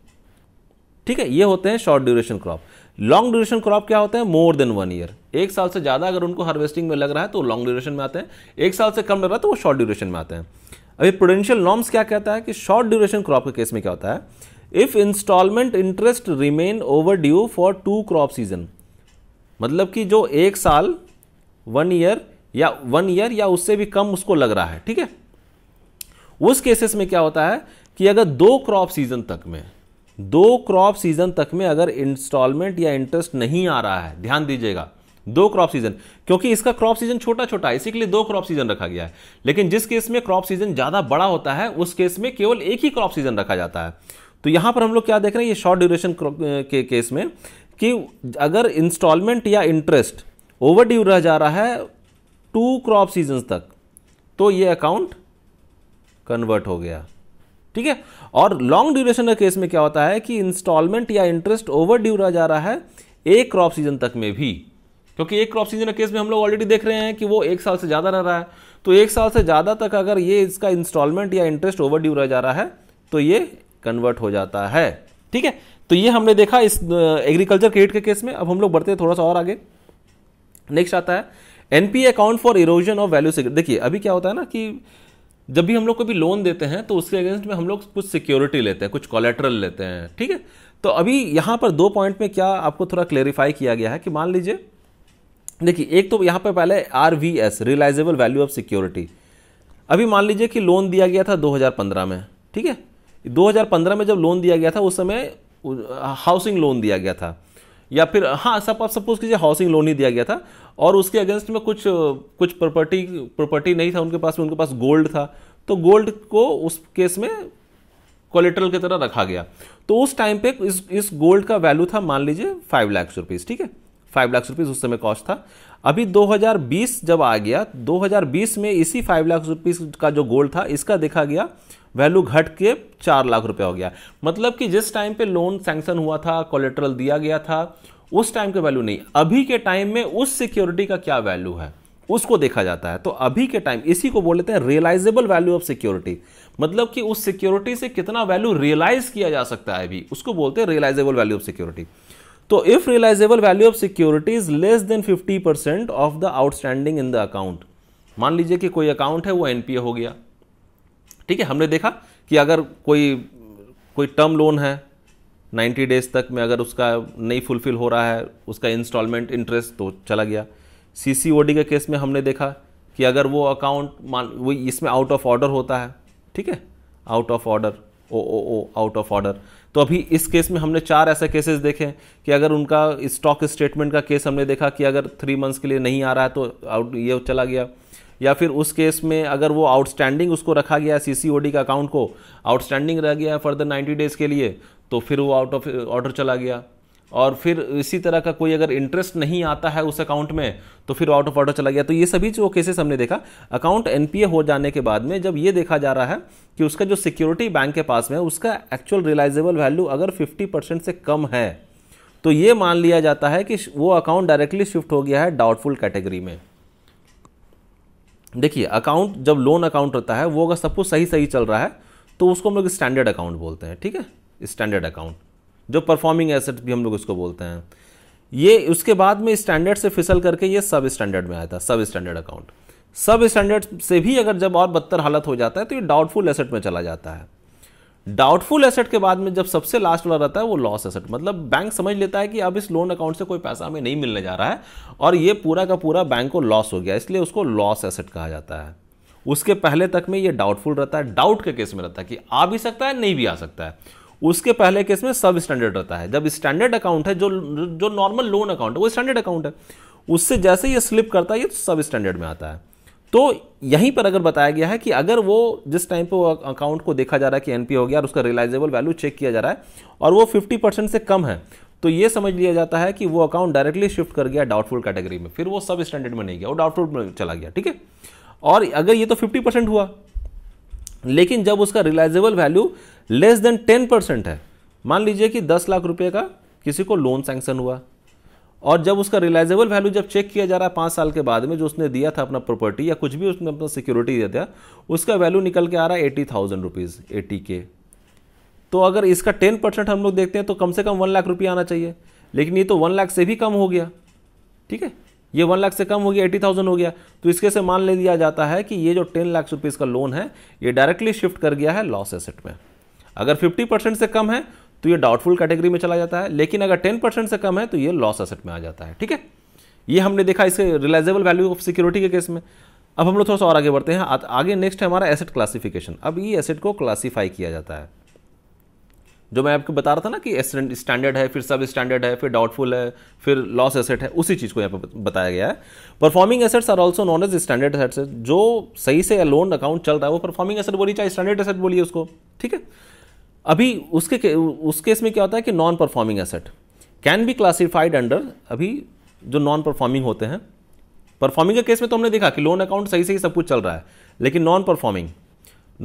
ठीक है ये होते हैं short duration crop long duration crop क्या होते हैं मोर देन वन ईयर एक साल से ज़्यादा अगर उनको हार्वेस्टिंग में लग रहा है तो लॉन्ग ड्यूरेशन में आते हैं एक साल से कम लग रहा है तो वो शॉर्ट ड्यूरेशन में आते हैं अभी प्रोडेंशियल नॉर्म्स क्या कहता है कि शॉर्ट ड्यूरेशन क्रॉप के केस में क्या होता है if instalment interest remain overdue for two crop season मतलब कि जो एक साल वन ईयर या वन ईयर या उससे भी कम उसको लग रहा है ठीक है उस केसेस में क्या होता है कि अगर दो क्रॉप सीजन तक में दो क्रॉप सीजन तक में अगर इंस्टॉलमेंट या इंटरेस्ट नहीं आ रहा है ध्यान दीजिएगा दो क्रॉप सीजन क्योंकि इसका क्रॉप सीजन छोटा छोटा है इसी के लिए दो क्रॉप सीजन रखा गया है लेकिन जिस केस में क्रॉप सीजन ज़्यादा बड़ा होता है उस केस में केवल एक ही क्रॉप सीजन रखा जाता है तो यहां पर हम लोग क्या देख रहे हैं ये शॉर्ट ड्यूरेशन के केस में कि अगर इंस्टॉलमेंट या इंटरेस्ट ओवर ड्यू रह जा रहा है टू क्रॉप सीजन तक तो ये अकाउंट कन्वर्ट हो गया ठीक है और लॉन्ग ड्यूरेशन के केस में क्या होता है कि इंस्टॉलमेंट या इंटरेस्ट ओवर ड्यू रह जा रहा है एक क्रॉप सीजन तक में भी क्योंकि एक क्रॉप सीजन के केस में हम लोग ऑलरेडी देख रहे हैं कि वो एक साल से ज़्यादा रह रहा है तो एक साल से ज़्यादा तक अगर ये इसका इंस्टॉलमेंट या इंटरेस्ट ओवर ड्यू रह जा रहा है तो ये कन्वर्ट हो जाता है ठीक है तो ये हमने देखा इस एग्रीकल्चर क्रेडिट के केस में अब हम लोग बढ़ते हैं थोड़ा सा और आगे नेक्स्ट आता है NPA account for erosion of value security देखिए अभी क्या होता है ना कि जब भी हम लोग को भी लोन देते हैं तो उसके अगेंस्ट में हम लोग कुछ सिक्योरिटी लेते हैं कुछ कॉलेट्रल लेते हैं ठीक है तो अभी यहाँ पर दो पॉइंट में क्या आपको थोड़ा क्लेरिफाई किया गया है कि मान लीजिए देखिए एक तो यहाँ पर पहले R V S realisable value of security अभी मान लीजिए कि लोन दिया गया था 2015 में ठीक है 2015 में जब लोन दिया गया था उस समय हाउसिंग uh, लोन दिया गया था या फिर हाँ सब आप सपोज कीजिए हाउसिंग लोन ही दिया गया था और उसके अगेंस्ट में कुछ कुछ प्रॉपर्टी प्रॉपर्टी नहीं था उनके पास में उनके पास गोल्ड था तो गोल्ड को उस केस में कोलेट्रल की तरह रखा गया तो उस टाइम पे इस इस गोल्ड का वैल्यू था मान लीजिए फाइव लाख रुपीज़ ठीक है फाइव लाख रुपीज़ उस समय कॉस्ट था अभी 2020 जब आ गया 2020 में इसी फाइव लाख रुपीज़ का जो गोल्ड था इसका देखा गया वैल्यू घट के चार लाख रुपया हो गया मतलब कि जिस टाइम पे लोन सैंक्शन हुआ था कोलेट्रल दिया गया था उस टाइम का वैल्यू नहीं अभी के टाइम में उस सिक्योरिटी का क्या वैल्यू है उसको देखा जाता है तो अभी के टाइम इसी को बोल लेते हैं रियलाइजेबल वैल्यू ऑफ सिक्योरिटी मतलब कि उस सिक्योरिटी से कितना वैल्यू रियलाइज किया जा सकता है अभी उसको बोलते हैं रियलाइजेबल वैल्यू ऑफ सिक्योरिटी तो if realisable value of security is less than fifty percent of the outstanding in the account मान लीजिए कि कोई अकाउंट है वो एनपीए हो गया ठीक है हमने देखा कि अगर कोई कोई टर्म लोन है 90 डेज तक में अगर उसका नहीं फुलफ़िल हो रहा है उसका इंस्टॉलमेंट इंटरेस्ट तो चला गया सी के केस में हमने देखा कि अगर वो अकाउंट मान वो इसमें आउट ऑफ ऑर्डर होता है ठीक है out of order oh oh oh out of order तो अभी इस केस में हमने चार ऐसे केसेस देखे कि अगर उनका स्टॉक स्टेटमेंट का केस हमने देखा कि अगर थ्री मंथ्स के लिए नहीं आ रहा है तो आउट ये चला गया या फिर उस केस में अगर वो आउटस्टैंडिंग उसको रखा गया है सी का अकाउंट को आउटस्टैंडिंग रह गया है फर्दर नाइन्टी डेज़ के लिए तो फिर वो आउट ऑफ ऑर्डर चला गया और फिर इसी तरह का कोई अगर इंटरेस्ट नहीं आता है उस अकाउंट में तो फिर आउट ऑफ ऑर्डर चला गया तो ये सभी जो केसेस हमने देखा अकाउंट एनपीए हो जाने के बाद में जब ये देखा जा रहा है कि उसका जो सिक्योरिटी बैंक के पास में उसका एक्चुअल रियलाइजेबल वैल्यू अगर 50 परसेंट से कम है तो ये मान लिया जाता है कि वो अकाउंट डायरेक्टली शिफ्ट हो गया है डाउटफुल कैटेगरी में देखिए अकाउंट जब लोन अकाउंट होता है वो अगर सब कुछ सही सही चल रहा है तो उसको हम लोग स्टैंडर्ड अकाउंट बोलते हैं ठीक है स्टैंडर्ड अकाउंट जो परफॉर्मिंग एसेट भी हम लोग इसको बोलते हैं ये उसके बाद में स्टैंडर्ड से फिसल करके ये सब स्टैंडर्ड में आया था सब स्टैंडर्ड अकाउंट सब स्टैंडर्ड से भी अगर जब और बदतर हालत हो जाता है तो ये डाउटफुल एसेट में चला जाता है डाउटफुल एसेट के बाद में जब सबसे लास्ट वाला रहता है वो लॉस एसेट मतलब बैंक समझ लेता है कि अब इस लोन अकाउंट से कोई पैसा हमें नहीं मिलने जा रहा है और ये पूरा का पूरा बैंक को लॉस हो गया इसलिए उसको लॉस एसेट कहा जाता है उसके पहले तक में ये डाउटफुल रहता है डाउट के केस में रहता है कि आ भी सकता है नहीं भी आ सकता है उसके पहले केस में सब स्टैंडर्ड रहता है जब स्टैंडर्ड अकाउंट है जो जो नॉर्मल लोन अकाउंट है वो स्टैंडर्ड अकाउंट है उससे जैसे ये स्लिप करता है ये तो सब स्टैंडर्ड में आता है तो यहीं पर अगर बताया गया है कि अगर वो जिस टाइम पे वो अकाउंट को देखा जा रहा है कि एनपी हो गया और उसका रिलाइजेबल वैल्यू चेक किया जा रहा है और वो 50 परसेंट से कम है तो ये समझ लिया जाता है कि वो अकाउंट डायरेक्टली शिफ्ट कर गया डाउटफुल कैटेगरी में फिर वो सब स्टैंडर्ड में नहीं गया वो डाउटफुल में चला गया ठीक है और अगर ये तो फिफ्टी परसेंट हुआ लेकिन जब उसका realisable value less than ten percent है मान लीजिए कि दस लाख रुपए का किसी को लोन सैंक्शन हुआ और जब उसका रिलाइजेबल वैल्यू जब चेक किया जा रहा है पाँच साल के बाद में जो उसने दिया था अपना प्रॉपर्टी या कुछ भी उसने अपना सिक्योरिटी दिया था उसका वैल्यू निकल के आ रहा है एटी थाउजेंड रुपीज़ एटी के तो अगर इसका टेन परसेंट हम लोग देखते हैं तो कम से कम वन लाख रुपया आना चाहिए लेकिन ये तो वन लाख से भी कम हो गया ठीक है ये वन लाख से कम हो गया एटी थाउजेंड हो गया तो इसके से मान ले लिया जाता है कि ये जो टेन लाख रुपीज़ का लोन है ये डायरेक्टली शिफ्ट कर गया है लॉस एसेट में अगर फिफ्टी परसेंट से कम है तो ये डाउटफुल कैटेगरी में चला जाता है लेकिन अगर टेन परसेंट से कम है तो ये लॉस एसेट में आ जाता है ठीक है ये हमने देखा इसके रिलाइजेबल वैल्यू ऑफ सिक्योरिटी के केस में अब हम लोग थोड़ा सा और आगे बढ़ते हैं आगे नेक्स्ट है हमारा एसेट क्लासिफिकेशन अब ये एसेट को क्लासीफाई किया जाता है जो मैं आपको बता रहा था ना कि स्टैंडर्ड है फिर सब स्टैंडर्ड है फिर डाउटफुल है फिर लॉस एसेट है उसी चीज़ को यहाँ पर बताया गया है performing assets are also known as standard assets जो सही से लोन अकाउंट चल रहा है वो परफॉर्मिंग एसेट बोलिए चाहे स्टैंडर्ड एसेट बोलिए उसको ठीक है अभी उसके उस केस में क्या होता है कि non performing asset can be classified under अभी जो नॉन परफॉर्मिंग होते हैं परफॉर्मिंग के केस में तो हमने देखा कि लोन अकाउंट सही से ही सब कुछ चल रहा है लेकिन नॉन परफॉर्मिंग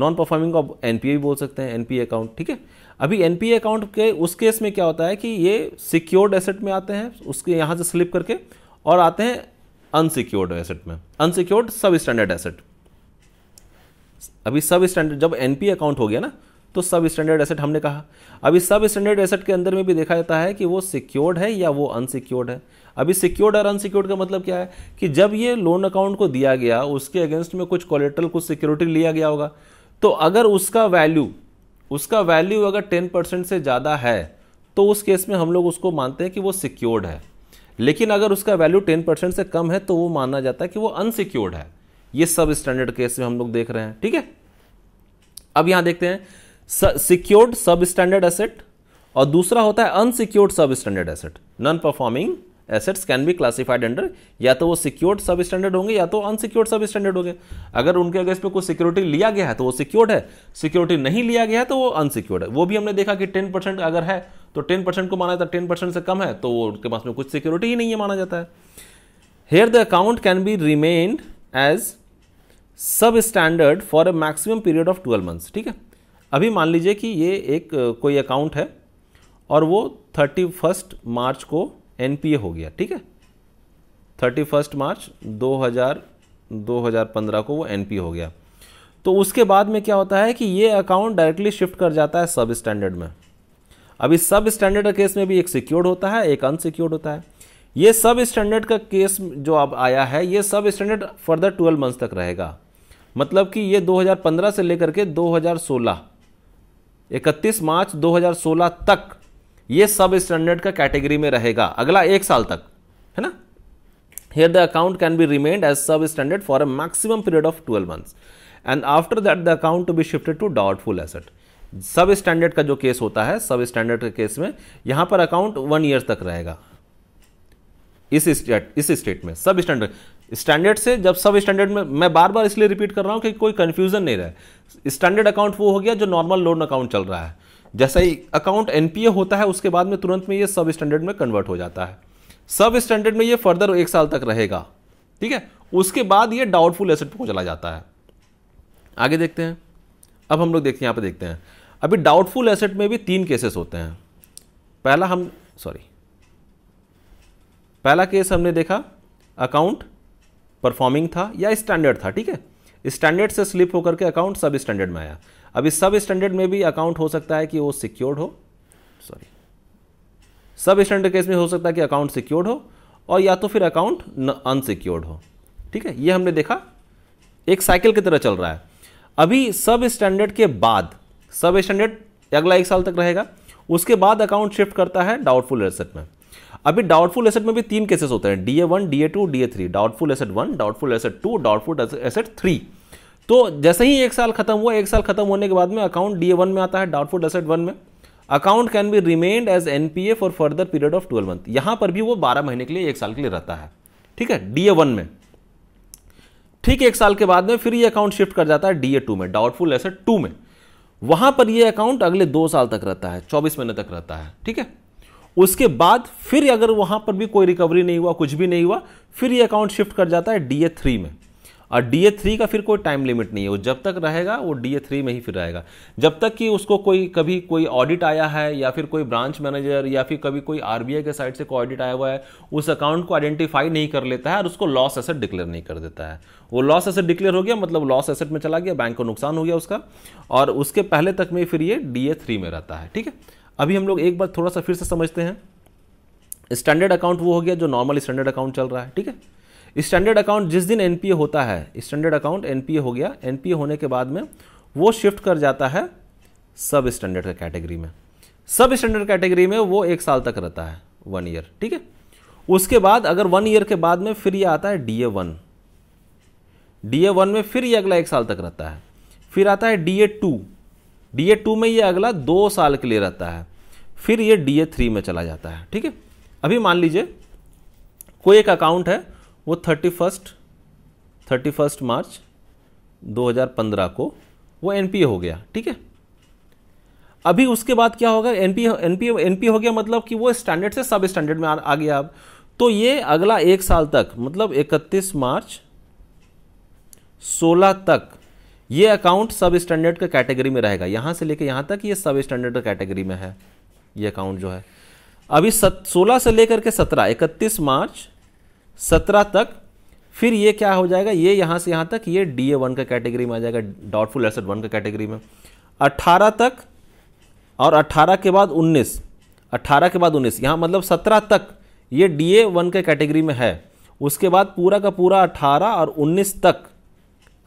नॉन परफॉर्मिंग को आप एनपीए भी बोल सकते हैं एनपीए अकाउंट ठीक है अभी एन अकाउंट के उस केस में क्या होता है कि ये सिक्योर्ड एसेट में आते हैं उसके यहाँ से स्लिप करके और आते हैं अनसिक्योर्ड एसेट में अनसिक्योर्ड सब स्टैंडर्ड एसेट अभी सब स्टैंडर्ड जब एनपी अकाउंट हो गया ना तो सब स्टैंडर्ड एसेट हमने कहा अभी सब स्टैंडर्ड एसेट के अंदर में भी देखा जाता है कि वो सिक्योर्ड है या वो अनसिक्योर्ड है अभी सिक्योर्ड और अनसिक्योर्ड का मतलब क्या है कि जब ये लोन अकाउंट को दिया गया उसके अगेंस्ट में कुछ कोलेट्रल कुछ सिक्योरिटी लिया गया होगा तो अगर उसका वैल्यू उसका वैल्यू अगर टेन परसेंट से ज़्यादा है तो उस केस में हम लोग उसको मानते हैं कि वो सिक्योर्ड है लेकिन अगर उसका वैल्यू टेन परसेंट से कम है तो वो माना जाता है कि वो अनसिक्योर्ड है ये सब स्टैंडर्ड केस में हम लोग देख रहे हैं ठीक है अब यहां देखते हैं सिक्योर्ड सब स्टैंडर्ड एसेट और दूसरा होता है unsecured substandard asset non performing assets can be classified under या तो वो सिक्योर्ड सब स्टैंडर्ड होंगे या तो अनसिक्योर्ड सब स्टैंडर्ड होंगे अगर उनके अगेंस्ट में कोई सिक्योरिटी लिया गया है तो वो सिक्योर्ड है सिक्योरिटी नहीं लिया गया है तो वो अनसिक्योर्ड है वो भी हमने देखा कि टेन परसेंट अगर है तो टेन परसेंट को माना जाता है टेन परसेंट से कम है तो वो उनके पास में कुछ सिक्योरिटी ही नहीं है माना जाता है here the account can be remained as substandard for a maximum period of twelve months ठीक है अभी मान लीजिए कि ये एक कोई अकाउंट है और वो थर्टी फर्स्ट मार्च को एनपीए हो गया ठीक है थर्टी फर्स्ट मार्च 2000 2015 को वो एनपीए हो गया तो उसके बाद में क्या होता है कि ये अकाउंट डायरेक्टली शिफ्ट कर जाता है सब स्टैंडर्ड में अभी सब स्टैंडर्ड केस में भी एक सिक्योर्ड होता है एक अनसिक्योर्ड होता है ये सब स्टैंडर्ड का केस जो अब आया है ये सब स्टैंडर्ड फर्दर ट्वेल्व मंथ्स तक रहेगा मतलब कि ये 2015 से लेकर के 2016 31 मार्च 2016 तक ये सब स्टैंडर्ड का कैटेगरी में रहेगा अगला एक साल तक है ना here the account can be remained as substandard for a maximum period of twelve months and after that the account to be shifted to doubtful asset substandard का जो केस होता है सब स्टैंडर्ड के केस में यहां पर account one year तक रहेगा इस स्टेट इस स्टेट में सब स्टैंडर्ड स्टैंडर्ड से जब सब स्टैंडर्ड में मैं बार बार इसलिए रिपीट कर रहा हूं कि कोई कंफ्यूजन नहीं रहे स्टैंडर्ड अकाउंट वो हो गया जो नॉर्मल लोन अकाउंट चल रहा है जैसा ही अकाउंट एनपीए होता है उसके बाद में तुरंत में ये सब स्टैंडर्ड में कन्वर्ट हो जाता है सब स्टैंडर्ड में ये फर्दर एक साल तक रहेगा ठीक है उसके बाद ये डाउटफुल एसेट को चला जाता है आगे देखते हैं अब हम लोग देखते हैं यहाँ पर देखते हैं अभी डाउटफुल एसेट में भी तीन केसेस होते हैं पहला हम सॉरी पहला केस हमने देखा अकाउंट परफॉर्मिंग था या स्टैंडर्ड था ठीक है स्टैंडर्ड से स्लिप होकर के अकाउंट सब स्टैंडर्ड में आया अब इस सब स्टैंडर्ड में भी अकाउंट हो सकता है कि वो सिक्योर्ड हो सॉरी सब स्टैंडर्ड केस में हो सकता है कि अकाउंट सिक्योर्ड हो और या तो फिर अकाउंट अनसिक्योर्ड हो ठीक है ये हमने देखा एक साइकिल की तरह चल रहा है अभी सब स्टैंडर्ड के बाद सब स्टैंडर्ड अगला एक साल तक रहेगा उसके बाद अकाउंट शिफ्ट करता है डाउटफुल एसेट में अभी डाउटफुल एसेट में भी तीन केसेस होते हैं D A one D A two D A three doubtful asset one doubtful asset two doubtful asset three तो जैसे ही एक साल खत्म हुआ एक साल खत्म होने के बाद में अकाउंट डी वन में आता है डाउटफुल असेट वन में account can be remained as N A for further period of twelve month यहां पर भी वो बारह महीने के लिए एक साल के लिए रहता है ठीक है डी वन में ठीक एक साल के बाद में फिर ये अकाउंट शिफ्ट कर जाता है डी टू में डाउटफुल एसेट टू में वहां पर यह अकाउंट अगले दो साल तक रहता है चौबीस महीने तक रहता है ठीक है उसके बाद फिर अगर वहां पर भी कोई रिकवरी नहीं हुआ कुछ भी नहीं हुआ फिर ये अकाउंट शिफ्ट कर जाता है डी थ्री में और डी ए थ्री का फिर कोई टाइम लिमिट नहीं है वो जब तक रहेगा वो डी ए थ्री में ही फिर रहेगा जब तक कि उसको कोई कभी कोई ऑडिट आया है या फिर कोई ब्रांच मैनेजर या फिर कभी कोई आर बी आई के साइड से कोई ऑडिट आया हुआ है उस अकाउंट को आइडेंटिफाई नहीं कर लेता है और उसको लॉस एसेट डिक्लेयर नहीं कर देता है वो लॉस एसेट डिक्लेयर हो गया मतलब लॉस एसेट में चला गया बैंक को नुकसान हो गया उसका और उसके पहले तक में फिर ये डी ए थ्री में रहता है ठीक है अभी हम लोग एक बार थोड़ा सा फिर से समझते हैं स्टैंडर्ड अकाउंट वो हो गया जो नॉर्मल स्टैंडर्ड अकाउंट चल रहा है ठीक है स्टैंडर्ड अकाउंट जिस दिन एनपीए होता है स्टैंडर्ड अकाउंट एनपीए हो गया एनपीए होने के बाद में वो शिफ्ट कर जाता है सब स्टैंडर्ड कैटेगरी में सब स्टैंडर्ड कैटेगरी में वो एक साल तक रहता है वन ईयर ठीक है उसके बाद अगर वन ईयर के बाद में फिर ये आता है D A one D A one में फिर ये अगला एक साल तक रहता है फिर आता है D A two D A two में ये अगला दो साल के लिए रहता है फिर ये डी ए थ्री में चला जाता है ठीक है अभी मान लीजिए कोई एक अकाउंट है वो thirty first thirty first March 2015 को वो एनपीए हो गया ठीक है अभी उसके बाद क्या होगा एनपी एनपी एनपी हो गया मतलब कि वो स्टैंडर्ड से सब स्टैंडर्ड में आ, आ गया अब तो ये अगला एक साल तक मतलब 31 मार्च 16 तक ये अकाउंट सब स्टैंडर्ड का कैटेगरी में रहेगा यहां से लेकर यहां तक ये सब स्टैंडर्ड का कैटेगरी में है ये अकाउंट जो है अभी सत सोलह से लेकर के सत्रह इकतीस मार्च सत्रह तक फिर ये क्या हो जाएगा ये यहाँ से यहाँ तक ये डी ए वन का कैटेगरी में आ जाएगा डाउटफुल एसेट वन का कैटेगरी में अट्ठारह तक और अट्ठारह के बाद उन्नीस अट्ठारह के बाद उन्नीस यहाँ मतलब सत्रह तक ये डी ए वन के कैटेगरी में है उसके बाद पूरा का पूरा अट्ठारह और उन्नीस तक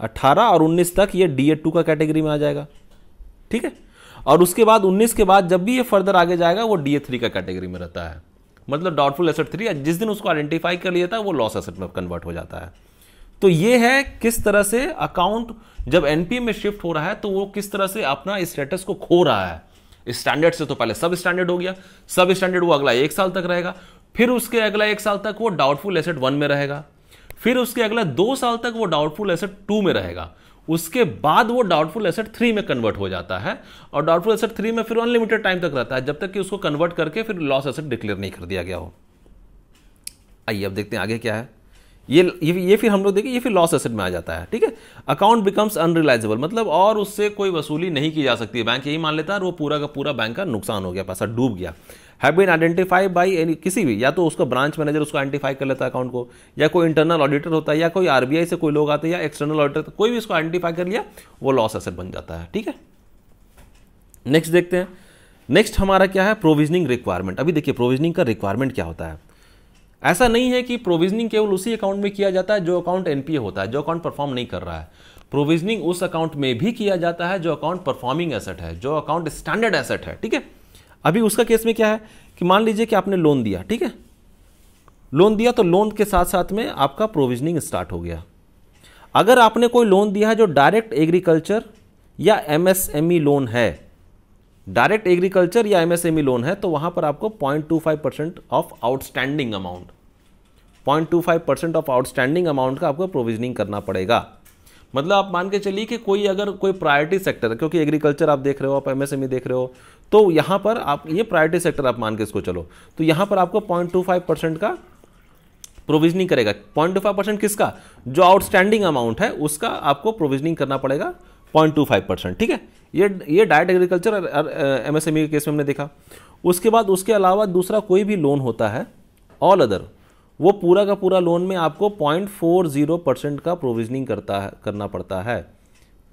अट्ठारह और उन्नीस तक ये डी ए टू का कैटेगरी में आ जाएगा ठीक है और उसके बाद उन्नीस के बाद जब भी ये फर्दर आगे जाएगा वो डी ए थ्री का कैटेगरी में रहता है मतलब डाउटफुल एसेट थ्री जिस दिन उसको आइडेंटिफाई कर लिया था वो लॉस एसेट में कन्वर्ट हो जाता है तो ये है किस तरह से अकाउंट जब एनपी में शिफ्ट हो रहा है तो वो किस तरह से अपना स्टेटस को खो रहा है स्टैंडर्ड से तो पहले सब स्टैंडर्ड हो गया सब स्टैंडर्ड वो अगला एक साल तक रहेगा फिर उसके अगला एक साल तक वो डाउटफुल एसेट वन में रहेगा फिर उसके अगला दो साल तक वो डाउटफुल एसेट टू में रहेगा उसके बाद वो डाउटफुल एसेट थ्री में कन्वर्ट हो जाता है और डाउटफुल एसेट थ्री में फिर अनलिमिटेड टाइम तक रहता है जब तक कि उसको कन्वर्ट करके फिर लॉस एसेट डिक्लेयर नहीं कर दिया गया हो आइए अब देखते हैं आगे क्या है ये ये, ये फिर हम लोग देखिए ये फिर लॉस एसेट में आ जाता है ठीक है अकाउंट बिकम्स अनरिलाइजेबल मतलब और उससे कोई वसूली नहीं की जा सकती है बैंक यही मान लेता है और वो पूरा का पूरा बैंक का नुकसान हो गया पैसा डूब गया have been identify by any किसी भी या तो उसका ब्रांच मैनेजर उसको आइडेंटिफाई कर लेता है अकाउंट को या कोई इंटरनल ऑडिटर होता है या कोई आरबीआई से कोई लोग आते हैं या एक्सटर्नल ऑडिटर तो कोई भी उसको आइडेंटिफाई कर लिया वो लॉस एसेट बन जाता है ठीक है नेक्स्ट देखते हैं नेक्स्ट हमारा क्या है प्रोविजनिंग रिक्वायरमेंट अभी देखिए प्रोविजनिंग का रिक्वायरमेंट क्या होता है ऐसा नहीं है कि प्रोविजनिंग केवल उसी अकाउंट में किया जाता है जो अकाउंट एनपीए होता है जो अकाउंट परफॉर्म नहीं कर रहा है प्रोविजनिंग उस अकाउंट में भी किया जाता है जो अकाउंट परफॉर्मिंग एसेट है जो अकाउंट स्टैंडर्ड एसेट है ठीक है अभी उसका केस में क्या है कि मान लीजिए कि आपने लोन दिया ठीक है लोन दिया तो लोन के साथ साथ में आपका प्रोविजनिंग स्टार्ट हो गया अगर आपने कोई लोन दिया है जो डायरेक्ट एग्रीकल्चर या एमएसएमई लोन e है डायरेक्ट एग्रीकल्चर या एमएसएमई लोन e है तो वहां पर आपको 0.25 percent of outstanding amount 0.25 percent of outstanding amount का आपको प्रोविजनिंग करना पड़ेगा मतलब आप मान के चलिए कि कोई अगर कोई प्रायोरिटी सेक्टर है क्योंकि एग्रीकल्चर आप देख रहे हो आप एमएसएमई e देख रहे हो तो यहाँ पर आप ये प्रायोरिटी सेक्टर आप मान के इसको चलो तो यहाँ पर आपको पॉइंट टू फाइव परसेंट का प्रोविजनिंग करेगा पॉइंट टू फाइव परसेंट किसका जो आउटस्टैंडिंग अमाउंट है उसका आपको प्रोविजनिंग करना पड़ेगा पॉइंट टू फाइव परसेंट ठीक है ये ये डायरेक्ट एग्रीकल्चर और एमएसएमई e के केस में हमने देखा उसके बाद उसके अलावा दूसरा कोई भी लोन होता है ऑल अदर वो पूरा का पूरा लोन में आपको पॉइंट फोर जीरो परसेंट का प्रोविजनिंग करता है करना पड़ता है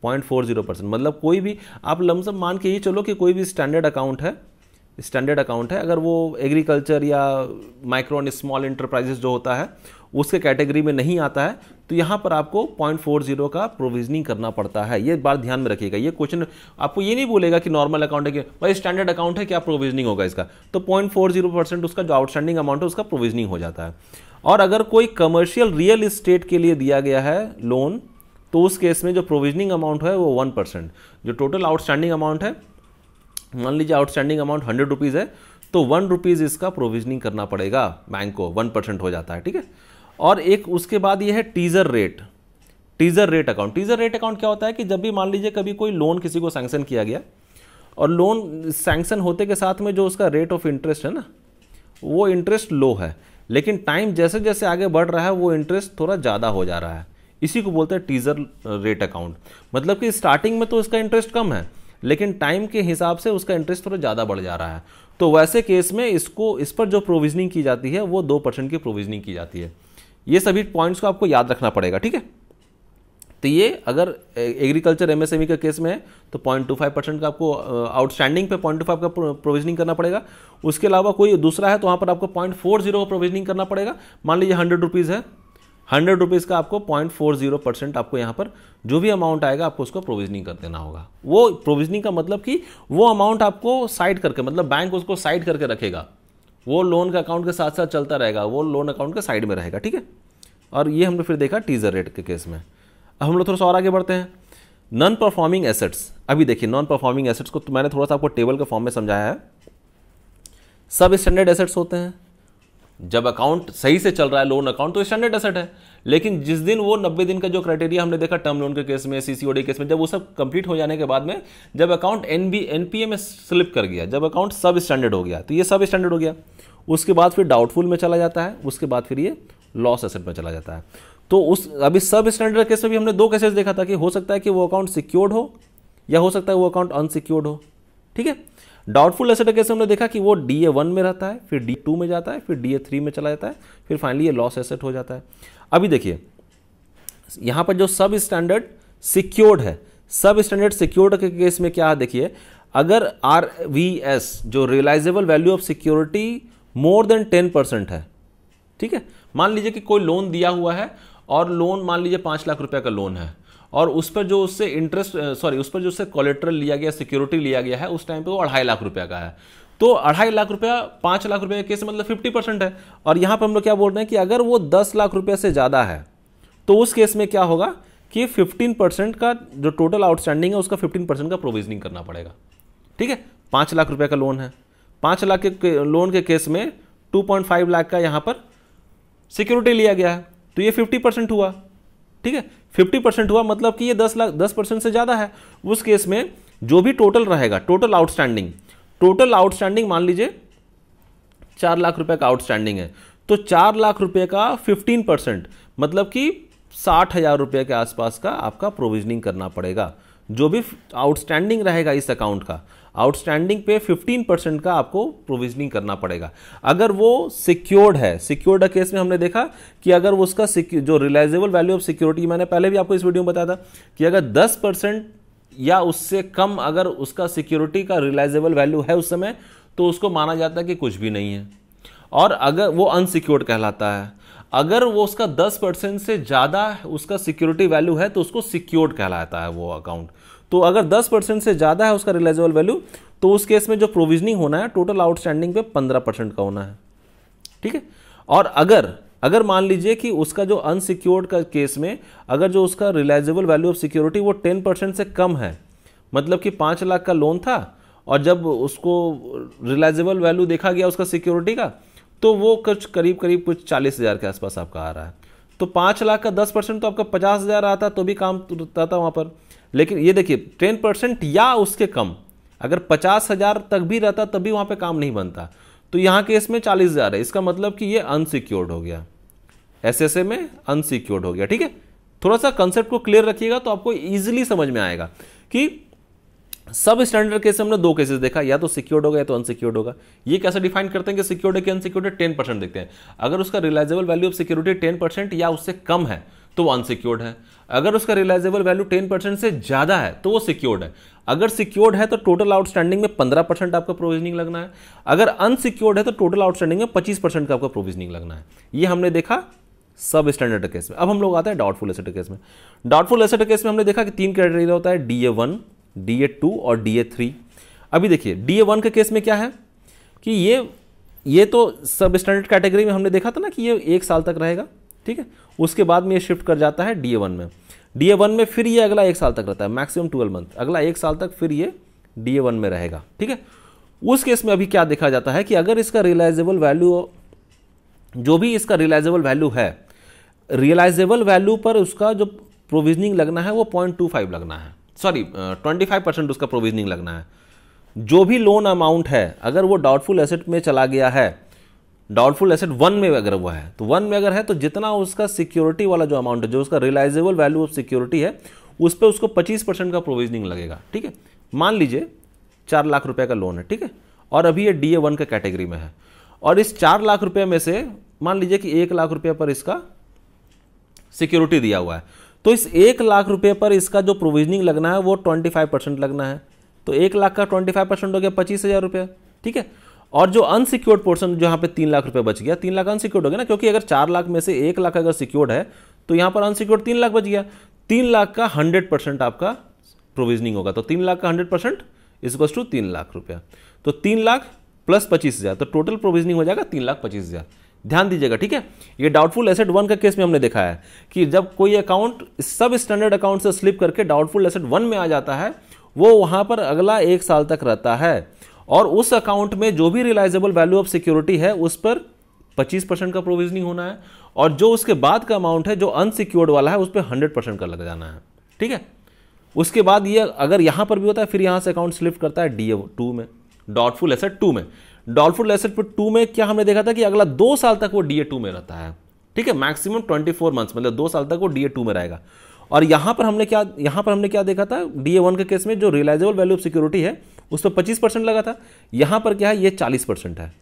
पॉइंट फोर जीरो परसेंट मतलब कोई भी आप लमसम मान के ही चलो कि कोई भी स्टैंडर्ड अकाउंट है स्टैंडर्ड अकाउंट है अगर वो एग्रीकल्चर या माइक्रो एंड स्मॉल इंटरप्राइजेस जो होता है उसके कैटेगरी में नहीं आता है तो यहाँ पर आपको पॉइंट फोर जीरो का प्रोविजनिंग करना पड़ता है ये बात ध्यान में रखिएगा ये क्वेश्चन आपको ये नहीं बोलेगा कि नॉर्मल अकाउंट है कि भाई स्टैंडर्ड अकाउंट है क्या प्रोविजनिंग होगा इसका तो पॉइंट फोर जीरो परसेंट उसका जो आउटस्टैंडिंग अमाउंट है उसका प्रोविजनिंग हो जाता है और अगर कोई कमर्शियल रियल इस्टेट के लिए दिया गया है लोन तो उस केस में जो प्रोविजनिंग अमाउंट है वो वन परसेंट जो टोटल आउटस्टैंडिंग अमाउंट है मान लीजिए आउटस्टैंडिंग अमाउंट हंड्रेड रुपीज़ है तो वन रुपीज़ इसका प्रोविजनिंग करना पड़ेगा बैंक को वन परसेंट हो जाता है ठीक है और एक उसके बाद ये है teaser rate teaser rate account teaser rate account क्या होता है कि जब भी मान लीजिए कभी कोई लोन किसी को सैंक्शन किया गया और लोन सैंक्शन होते के साथ में जो उसका रेट ऑफ इंटरेस्ट है ना वो इंटरेस्ट लो है लेकिन टाइम जैसे जैसे आगे बढ़ रहा है वो इंटरेस्ट थोड़ा ज़्यादा हो जा रहा है इसी को बोलते हैं टीजर रेट अकाउंट मतलब कि स्टार्टिंग में तो इसका इंटरेस्ट कम है लेकिन टाइम के हिसाब से उसका इंटरेस्ट थोड़ा ज़्यादा बढ़ जा रहा है तो वैसे केस में इसको इस पर जो प्रोविजनिंग की जाती है वो दो परसेंट की प्रोविजनिंग की जाती है ये सभी पॉइंट्स को आपको याद रखना पड़ेगा ठीक है तो ये अगर एग्रीकल्चर एमएसएमई का केस में है तो पॉइंट टू फाइव परसेंट का आपको आउटस्टैंडिंग पे पॉइंट टू फाइव का प्रोविजनिंग करना पड़ेगा उसके अलावा कोई दूसरा है तो वहाँ पर आपको पॉइंट फोर जीरो का प्रोविजनिंग करना पड़ेगा मान लीजिए हंड्रेड रुपीज़ है हंड्रेड रुपीज़ का आपको पॉइंट फोर जीरो परसेंट आपको यहाँ पर जो भी अमाउंट आएगा आपको उसको प्रोविजनिंग कर देना होगा वो प्रोविजनिंग का मतलब कि वो अमाउंट आपको साइड करके मतलब बैंक उसको साइड करके रखेगा वो लोन का अकाउंट के साथ साथ चलता रहेगा वो लोन अकाउंट के साइड में रहेगा ठीक है और ये हमने फिर देखा टीजर रेट के केस में अब हम लोग थोड़ा सा और आगे बढ़ते हैं नॉन परफॉर्मिंग एसेट्स अभी देखिए नॉन परफॉर्मिंग एसेट्स को तो मैंने थोड़ा सा आपको टेबल के फॉर्म में समझाया है सब स्टैंडर्ड एसेट्स होते हैं जब अकाउंट सही से चल रहा है लोन अकाउंट तो स्टैंडर्ड असेट है लेकिन जिस दिन वो नब्बे दिन का जो क्राइटेरिया हमने देखा टर्म लोन के केस में सीसीओडी केस में जब वो सब कंप्लीट हो जाने के बाद में जब account N B N P A में स्लिप कर गया जब अकाउंट सब स्टैंडर्ड हो गया तो ये सब स्टैंडर्ड हो गया उसके बाद फिर डाउटफुल में चला जाता है उसके बाद फिर ये लॉस असेट में चला जाता है तो उस अभी सब स्टैंडर्ड केस में भी हमने दो केसेस देखा था कि हो सकता है कि वो अकाउंट सिक्योर्ड हो या हो सकता है वो अकाउंट अनसिक्योर्ड हो ठीक है डाउटफुल एसेट कैसे हमने देखा कि वो डी ए वन में रहता है फिर डी टू में जाता है फिर डी ए थ्री में चला जाता है फिर फाइनली ये लॉस एसेट हो जाता है अभी देखिए यहाँ पर जो सब स्टैंडर्ड सिक्योर्ड है सब स्टैंडर्ड सिक्योर्ड के केस में क्या है देखिए अगर आर वी एस जो realisable value of security more than ten percent है ठीक है मान लीजिए कि कोई लोन दिया हुआ है और लोन मान लीजिए पाँच लाख रुपए का लोन है और उस पर जो उससे इंटरेस्ट सॉरी उस पर जो उससे कोलेट्रल लिया गया सिक्योरिटी लिया गया है उस टाइम पे वो अढ़ाई लाख रुपया का है तो अढ़ाई लाख रुपया पांच लाख रुपये केस मतलब फिफ्टी परसेंट है और यहां पर हम लोग क्या बोल रहे हैं कि अगर वो दस लाख रुपये से ज़्यादा है तो उस केस में क्या होगा कि फिफ्टीन परसेंट का जो टोटल आउटस्टैंडिंग है उसका फिफ्टीन परसेंट का प्रोविजनिंग करना पड़ेगा ठीक है पांच लाख रुपये का लोन है पांच लाख के लोन के केस में टू पॉइंट फाइव लाख का यहां पर सिक्योरिटी लिया गया है तो ये फिफ्टी परसेंट हुआ ठीक है फिफ्टी परसेंट हुआ मतलब कि ये दस लाख दस परसेंट से ज़्यादा है उस केस में जो भी टोटल रहेगा टोटल आउटस्टैंडिंग टोटल आउटस्टैंडिंग मान लीजिए चार लाख रुपए का आउटस्टैंडिंग है तो चार लाख रुपए का फिफ्टीन परसेंट मतलब कि साठ हज़ार रुपये के आसपास का आपका प्रोविजनिंग करना पड़ेगा जो भी आउटस्टैंडिंग रहेगा इस अकाउंट का आउटस्टैंडिंग पे 15 परसेंट का आपको प्रोविजनिंग करना पड़ेगा अगर वो सिक्योर्ड है सिक्योर्ड केस में हमने देखा कि अगर उसका जो रिलाइजेबल वैल्यू ऑफ सिक्योरिटी मैंने पहले भी आपको इस वीडियो में बताया था कि अगर दस परसेंट या उससे कम अगर उसका सिक्योरिटी का रिलाइजेबल वैल्यू है उस समय तो उसको माना जाता है कि कुछ भी नहीं है और अगर वो अनसिक्योर्ड कहलाता है अगर वो उसका 10 परसेंट से ज़्यादा उसका सिक्योरिटी वैल्यू है तो उसको सिक्योर्ड कहलाता है वो अकाउंट तो अगर दस परसेंट से ज़्यादा है उसका रिलाइजेबल वैल्यू तो उस केस में जो प्रोविजनिंग होना है टोटल आउटस्टैंडिंग पे पंद्रह परसेंट का होना है ठीक है और अगर अगर मान लीजिए कि उसका जो अनसिक्योर्ड का केस में अगर जो उसका रिलाइजेबल वैल्यू ऑफ सिक्योरिटी वो टेन परसेंट से कम है मतलब कि पाँच लाख का लोन था और जब उसको रिलाइजेबल वैल्यू देखा गया उसका सिक्योरिटी का तो वो कुछ करीब करीब कुछ चालीस हज़ार के आसपास आपका आ रहा है तो पाँच लाख का दस परसेंट तो आपका पचास हज़ार आता तो भी काम रहता वहाँ पर लेकिन ये देखिए टेन परसेंट या उसके कम अगर पचास हज़ार तक भी रहता तभी वहां पे काम नहीं बनता तो यहां केस में चालीस हज़ार है इसका मतलब कि ये अनसिक्योर्ड हो गया एस में अनसिक्योर्ड हो गया ठीक है थोड़ा सा कंसेप्ट को क्लियर रखिएगा तो आपको इजिली समझ में आएगा कि सब स्टैंडर्ड केस हमने दो केसेस देखा या तो सिक्योर्ड होगा या तो अनसिक्योर्ड होगा ये कैसे डिफाइन करते हैं कि सिक्योर्ड है कि अनसिक्योर्ड है टेन परसेंट देखते हैं अगर उसका realisable value of security ten percent या उससे कम है तो वो अनसिक्योर्ड है अगर उसका रिलाइजेबल वैल्यू टेन परसेंट से ज़्यादा है तो वो सिक्योर्ड है अगर सिक्योर्ड है तो टोटल आउटस्टैंडिंग में पंद्रह परसेंट आपका प्रोविजनिंग लगना है अगर अनसिक्योर्ड है तो टोटल आउटस्टैंडिंग में पच्चीस परसेंट का आपका प्रोविजनिंग लगना है ये हमने देखा सब स्टैंडर्ड केस में अब हम लोग आते हैं डाउटफुल एसेट केस में डाउटफुल एसेट केस में हमने देखा कि तीन क्राइटेरिया होता है D A one D A two और डी ए थ्री अभी देखिए डी ए वन के केस में क्या है कि ये ये तो सब स्टैंडर्ड कैटेगरी में हमने देखा था ना कि ये एक साल तक रहेगा ठीक है उसके बाद में ये शिफ्ट कर जाता है डी वन में डी वन में फिर ये अगला एक साल तक रहता है मैक्सिमम ट्वेल्व मंथ अगला एक साल तक फिर ये डी वन में रहेगा ठीक है उस केस में अभी क्या देखा जाता है कि अगर इसका रियलाइजेबल वैल्यू जो भी इसका रियलाइजेबल वैल्यू है रियलाइजेबल वैल्यू पर उसका जो प्रोविजनिंग लगना है वो पॉइंट टू फाइव लगना है सॉरी ट्वेंटी फाइव परसेंट उसका प्रोविजनिंग लगना है जो भी लोन अमाउंट है अगर वो डाउटफुल एसेट में चला गया है डाउटफुल एसेट वन में अगर हुआ है तो वन में अगर है तो जितना उसका सिक्योरिटी वाला जो अमाउंट है जो उसका रियलाइजेबल वैल्यू ऑफ सिक्योरिटी है उस पर उसको पच्चीस परसेंट का प्रोविजनिंग लगेगा ठीक है मान लीजिए चार लाख रुपये का लोन है ठीक है और अभी ये डी ए वन का कैटेगरी में है और इस चार लाख रुपये में से मान लीजिए कि एक लाख रुपये पर इसका सिक्योरिटी दिया हुआ है तो इस एक लाख रुपये पर इसका जो प्रोविजनिंग लगना है वो ट्वेंटी फाइव परसेंट लगना है तो एक लाख का ट्वेंटी फाइव परसेंट हो गया पच्चीस हज़ार रुपये ठीक है और जो अनसिक्योर्ड पोर्सन जो यहाँ पे तीन लाख रुपए बच गया तीन लाख अनसिक्योर्ड हो गया ना क्योंकि अगर चार लाख में से एक लाख अगर सिक्योर्ड है तो यहाँ पर अनसिक्योर्ड तीन लाख बच गया तीन लाख का हंड्रेड परसेंट आपका प्रोविजनिंग होगा तो तीन लाख का हंड्रेड परसेंट इसक्वस टू तीन लाख रुपया तो तीन लाख प्लस पच्चीस हज़ार तो टोटल प्रोविजनिंग हो जाएगा तीन लाख पच्चीस हज़ार ध्यान दीजिएगा ठीक है ये डाउटफुल एसेट वन का केस में हमने देखा है कि जब कोई अकाउंट सब स्टैंडर्ड अकाउंट से स्लिप करके डाउटफुल एसेट वन में आ जाता है वो वहाँ पर अगला एक साल तक रहता है और उस अकाउंट में जो भी रिलाइजेबल वैल्यू ऑफ सिक्योरिटी है उस पर 25 परसेंट का प्रोविजनिंग होना है और जो उसके बाद का अमाउंट है जो अनसिक्योर्ड वाला है उस पर हंड्रेड परसेंट का लग जाना है ठीक है उसके बाद ये अगर यहां पर भी होता है फिर यहां से अकाउंट स्लिफ्ट करता है डी टू में डॉटफुल एसेट टू में डॉटफुल एसेट पर टू में क्या हमने देखा था कि अगला दो साल तक वो डी टू में रहता है ठीक है मैक्सिमम ट्वेंटी फोर मंथ्स मतलब दो साल तक वो डी टू में रहेगा और यहां पर हमने क्या यहाँ पर हमने क्या देखा था डी ए वन के केस में जो रिलाइजेबल वैल्यू ऑफ सिक्योरिटी है उस पर पच्चीस परसेंट लगा था यहाँ पर क्या है ये चालीस परसेंट है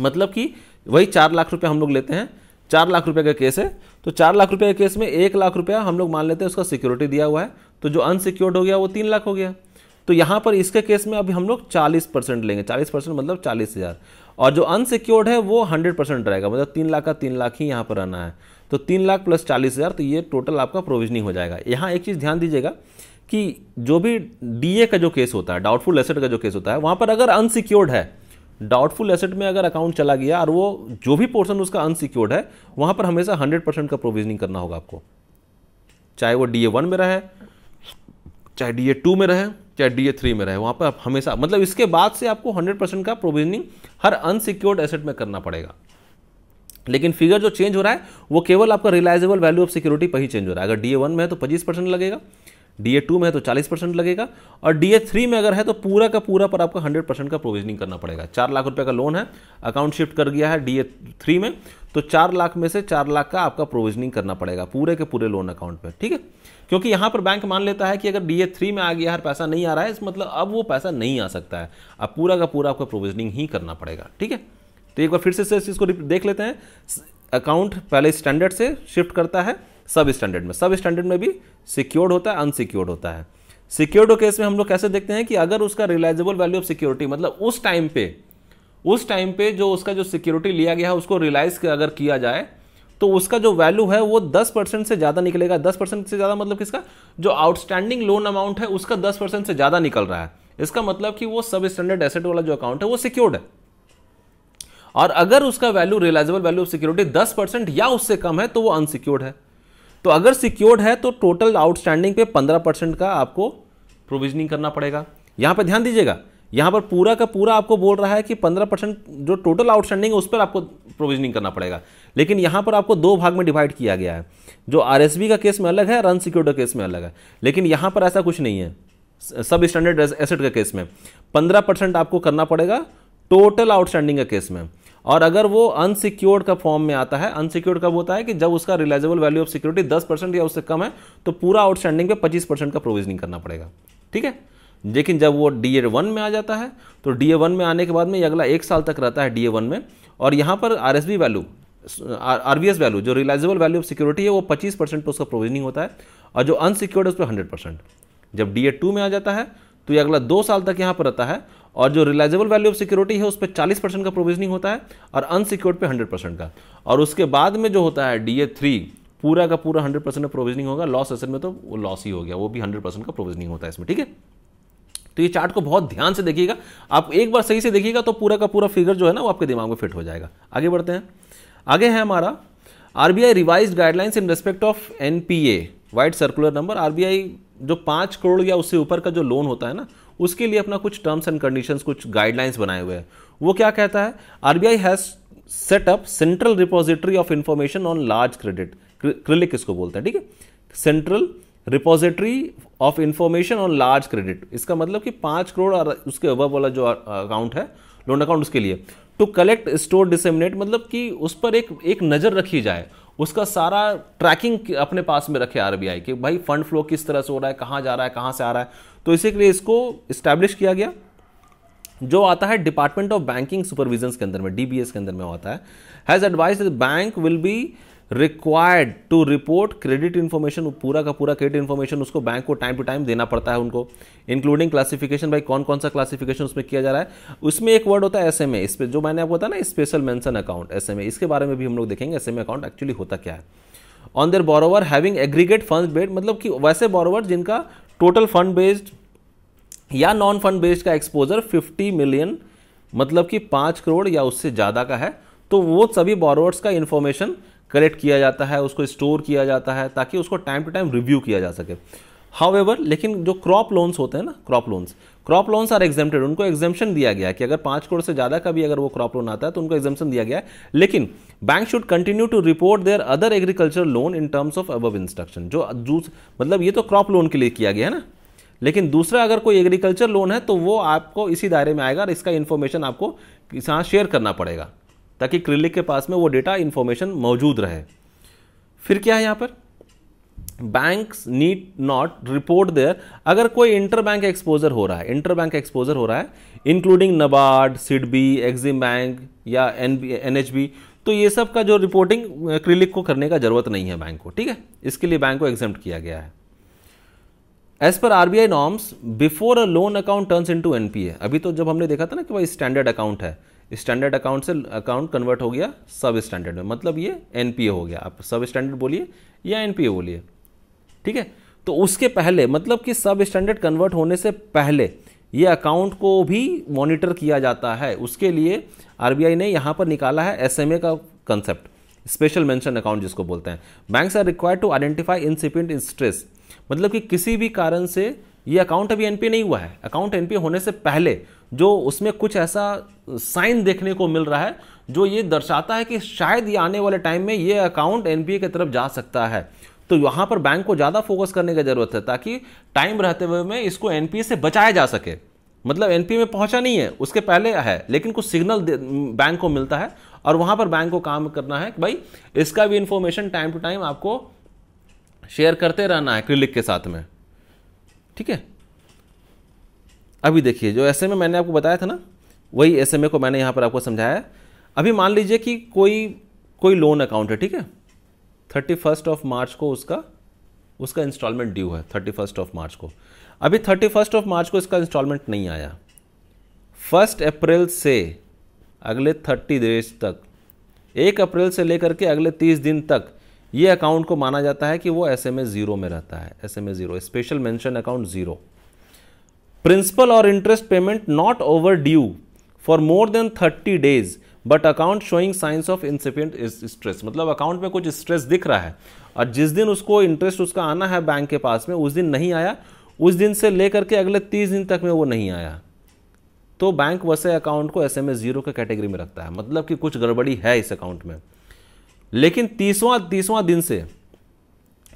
मतलब कि वही चार लाख रुपये हम लोग लेते हैं चार लाख रुपये का केस है तो चार लाख रुपये के केस में एक लाख रुपया हम लोग मान लेते हैं उसका सिक्योरिटी दिया हुआ है तो जो अनसिक्योर्ड हो गया वो तीन लाख हो गया तो यहाँ पर इसके केस में अभी हम लोग चालीस परसेंट लेंगे चालीस परसेंट मतलब चालीस हज़ार और जो अनसिक्योर्ड है वो हंड्रेड परसेंट रहेगा मतलब तीन लाख का तीन लाख ही यहाँ पर रहना है तो तीन लाख प्लस चालीस हज़ार तो ये टोटल आपका प्रोविजनिंग हो जाएगा यहाँ एक चीज़ ध्यान दीजिएगा कि जो भी डीए का जो केस होता है डाउटफुल एसेट का जो केस होता है वहाँ पर अगर अनसिक्योर्ड है डाउटफुल एसेट में अगर अकाउंट चला गया और वो जो भी पोर्सन उसका अनसिक्योर्ड है वहाँ पर हमेशा हंड्रेड परसेंट का प्रोविजनिंग करना होगा आपको चाहे वो डी ए वन में रहे चाहे डी ए टू में रहे चाहे डी ए थ्री में रहे वहाँ पर आप हमेशा मतलब इसके बाद से आपको हंड्रेड परसेंट का प्रोविजनिंग हर अनसिक्योर्ड एसेट में करना पड़ेगा लेकिन फिगर जो चेंज हो रहा है वो केवल आपका रिलाइजेबल वैल्यू ऑफ सिक्योरिटी पर ही चेंज हो रहा है अगर डी ए वन में है तो पच्चीस परसेंट लगेगा डी ए टू में है तो 40 परसेंट लगेगा और डी ए थ्री में अगर है तो पूरा का पूरा पर आपको 100 परसेंट का प्रोविजनिंग करना पड़ेगा चार लाख रुपए का लोन है अकाउंट शिफ्ट कर गया है डी ए थ्री में तो चार लाख में से चार लाख का आपका प्रोविजनिंग करना पड़ेगा पूरे के पूरे लोन अकाउंट में ठीक है क्योंकि यहाँ पर बैंक मान लेता है कि अगर डी ए थ्री में आ गया है पैसा नहीं आ रहा है इस मतलब अब वो पैसा नहीं आ सकता है अब पूरा का पूरा आपको प्रोविजनिंग ही करना पड़ेगा ठीक है तो एक बार फिर से इस चीज़ को देख लेते हैं अकाउंट पहले स्टैंडर्ड से शिफ्ट करता है सब स्टैंडर्ड में सब स्टैंडर्ड में भी सिक्योर्ड होता है अनसिक्योर्ड होता है सिक्योर्ड केस में हम लोग कैसे देखते हैं कि अगर उसका रिलाइजेबल वैल्यू ऑफ सिक्योरिटी मतलब उस टाइम पे उस टाइम पे जो उसका जो सिक्योरिटी लिया गया है उसको रिलाइज अगर किया जाए तो उसका जो वैल्यू है वो 10 परसेंट से ज़्यादा निकलेगा 10 परसेंट से ज़्यादा मतलब किसका जो आउटस्टैंडिंग लोन अमाउंट है उसका 10 परसेंट से ज़्यादा निकल रहा है इसका मतलब कि वो सब स्टैंडर्ड एसेट वाला जो अकाउंट है वो सिक्योर्ड है और अगर उसका value realisable value of security दस परसेंट या उससे कम है तो वो अनसिक्योर्ड है तो अगर सिक्योर्ड है तो टोटल आउटस्टैंडिंग पे पंद्रह परसेंट का आपको प्रोविजनिंग करना पड़ेगा यहाँ पर ध्यान दीजिएगा यहाँ पर पूरा का पूरा आपको बोल रहा है कि पंद्रह परसेंट जो टोटल आउटस्टैंडिंग है उस पर आपको प्रोविजनिंग करना पड़ेगा लेकिन यहाँ पर आपको दो भाग में डिवाइड किया गया है जो आर का केस में अलग है और अनसिक्योर्ड केस में अलग है लेकिन यहाँ पर ऐसा कुछ नहीं है सब स्टैंडर्ड एसेट का केस में पंद्रह परसेंट आपको करना पड़ेगा टोटल आउटस्टैंडिंग का केस में और अगर वो अनसिक्योर्ड का फॉर्म में आता है अनसिक्योर्ड कब होता है कि जब उसका रिलाइजेबल वैल्यू ऑफ सिक्योरिटी दस परसेंट या उससे कम है तो पूरा आउटस्टैंडिंग पे पच्चीस परसेंट का प्रोविजनिंग करना पड़ेगा ठीक है लेकिन जब वो डी ए वन में आ जाता है तो डी ए वन में आने के बाद में अगला एक साल तक रहता है डी ए वन में और यहाँ पर R S B value R B S value जो रिलाइजेबल वैल्यू ऑफ सिक्योरिटी है वो पच्चीस परसेंट पर उसका प्रोविजनिंग होता है और जो अनसिक्योर्ड है उस पर हंड्रेड परसेंट जब डी ए टू में आ जाता है तो ये अगला दो साल तक यहाँ पर रहता है और जो रिलाइजेबल वैल्यू ऑफ सिक्योरिटी है उस पर चालीस परसेंट का प्रोविजनिंग होता है और अनसिक्योर्ड पे हंड्रेड परसेंट का और उसके बाद में जो होता है डी ए थ्री पूरा का पूरा हंड्रेड परसेंट प्रोविजनिंग होगा लॉस एसेट में तो वो लॉस ही हो गया वो भी हंड्रेड परसेंट का प्रोविजनिंग होता है इसमें ठीक है तो ये चार्ट को बहुत ध्यान से देखिएगा आप एक बार सही से देखिएगा तो पूरा का पूरा फिगर जो है ना वो आपके दिमाग में फिट हो जाएगा आगे बढ़ते हैं आगे है हमारा RBI revise guidelines in respect of NPA vide circular number RBI जो पाँच करोड़ या उससे ऊपर का जो लोन होता है ना उसके लिए अपना कुछ टर्म्स एंड कंडीशंस कुछ गाइडलाइंस बनाए हुए हैं वो क्या कहता है R B I has set up central repository of information on large credit क्रिलिक इसको बोलते हैं ठीक है central repository of information on large credit इसका मतलब कि पाँच करोड़ और उसके अब वाला जो अकाउंट है लोन अकाउंट उसके लिए टू कलेक्ट स्टोर डिसेमिनेट मतलब कि उस पर एक एक नज़र रखी जाए उसका सारा ट्रैकिंग अपने पास में रखे आर कि भाई फंड फ्लो किस तरह से हो रहा है कहाँ जा रहा है कहाँ से आ रहा है तो इसी के लिए इसको इस्टेब्लिश किया गया जो आता है डिपार्टमेंट ऑफ बैंकिंग सुपरविजन के अंदर में डीबीएस के अंदर में होता है has advise bank will be required to report credit information पूरा का पूरा क्रेडिट इन्फॉर्मेशन उसको बैंक को टाइम टू टाइम देना पड़ता है उनको इंक्लूडिंग क्लासिफिकेशन भाई कौन कौन सा क्लासिफिकेशन उसमें किया जा रहा है उसमें एक वर्ड होता है एस एम ए इस पर जो मैंने आपको बताया ना special mention account S M A इसके बारे में भी हम लोग देखेंगे S M A account actually होता क्या है on their borrower having aggregate fund based मतलब कि वैसे बोरोवर जिनका टोटल फंड बेस्ड या नॉन फंड बेस्ड का एक्सपोजर 50 मिलियन मतलब कि पाँच करोड़ या उससे ज़्यादा का है तो वो सभी बोरोवर्स का इन्फॉर्मेशन कलेक्ट किया जाता है उसको स्टोर किया जाता है ताकि उसको टाइम टू टाइम रिव्यू किया जा सके हाउएवर लेकिन जो क्रॉप लोन्स होते हैं ना crop loans crop loans are exempted उनको एग्जेम्पन दिया गया है कि अगर पाँच करोड़ से ज़्यादा का भी अगर वो क्रॉप लोन आता है तो उनको एग्जेम्पन दिया गया है लेकिन bank should continue to report their other agriculture loan in terms of above instruction जो जूस मतलब ये तो क्रॉप लोन के लिए किया गया है ना लेकिन दूसरा अगर कोई एग्रीकल्चर लोन है तो वो आपको इसी दायरे में आएगा और इसका इन्फॉर्मेशन आपको शेयर हाँ, करना पड़ेगा ताकि क्रिलिक के पास में वो डेटा इन्फॉर्मेशन मौजूद रहे फिर क्या है यहाँ पर bank need not report their अगर कोई इंटर बैंक एक्सपोजर हो रहा है इंटर बैंक एक्सपोजर हो रहा है इंक्लूडिंग नबार्ड सिडबी एक्जिम बैंक या एन एनएचबी तो ये सब का जो रिपोर्टिंग क्रिलिक को करने का जरूरत नहीं है बैंक को ठीक है इसके लिए बैंक को एग्जेप्ट किया गया है एज पर R B I norms before a loan account turns into N P A अभी तो जब हमने देखा था ना कि भाई स्टैंडर्ड अकाउंट है स्टैंडर्ड अकाउंट से अकाउंट कन्वर्ट हो गया सब स्टैंडर्ड में मतलब ये एनपीए हो गया आप सब स्टैंडर्ड बोलिए या एनपीए बोलिए ठीक है तो उसके पहले मतलब कि सब स्टैंडर्ड कन्वर्ट होने से पहले ये अकाउंट को भी मॉनिटर किया जाता है उसके लिए आर ने यहाँ पर निकाला है एस का कंसेप्ट स्पेशल मेंशन अकाउंट जिसको बोलते हैं banks are required to identify incipient stress मतलब कि किसी भी कारण से ये अकाउंट अभी एनपी नहीं हुआ है अकाउंट एनपी होने से पहले जो उसमें कुछ ऐसा साइन देखने को मिल रहा है जो ये दर्शाता है कि शायद ये आने वाले टाइम में ये अकाउंट एन की तरफ जा सकता है तो यहाँ पर बैंक को ज़्यादा फोकस करने की ज़रूरत है ताकि टाइम रहते हुए में इसको एन से बचाया जा सके मतलब एन में पहुंचा नहीं है उसके पहले है लेकिन कुछ सिग्नल बैंक को मिलता है और वहां पर बैंक को काम करना है कि भाई इसका भी इंफॉर्मेशन टाइम टू टाइम आपको शेयर करते रहना है क्लिक के साथ में ठीक है अभी देखिए जो एस मैंने आपको बताया था ना वही एस को मैंने यहाँ पर आपको समझाया अभी मान लीजिए कि कोई कोई लोन अकाउंट है ठीक है थर्टी फर्स्ट ऑफ मार्च को उसका उसका इंस्टॉलमेंट ड्यू है थर्टी फर्स्ट ऑफ मार्च को अभी थर्टी फर्स्ट ऑफ मार्च को इसका इंस्टॉलमेंट नहीं आया फर्स्ट अप्रैल से अगले थर्टी डेज तक एक अप्रैल से लेकर के अगले तीस दिन तक ये अकाउंट को माना जाता है कि वो एस एम ए ज़ीरो में रहता है S M A zero special mention account zero principal और interest payment not overdue for more than thirty days but account showing signs of incipient stress मतलब अकाउंट में कुछ stress दिख रहा है और जिस दिन उसको इंटरेस्ट उसका आना है बैंक के पास में उस दिन नहीं आया उस दिन से लेकर के अगले तीस दिन तक में वो नहीं आया तो बैंक वैसे अकाउंट को एस एम एस जीरो के कैटेगरी में रखता है मतलब कि कुछ गड़बड़ी है इस अकाउंट में लेकिन तीसवां तीसवां दिन से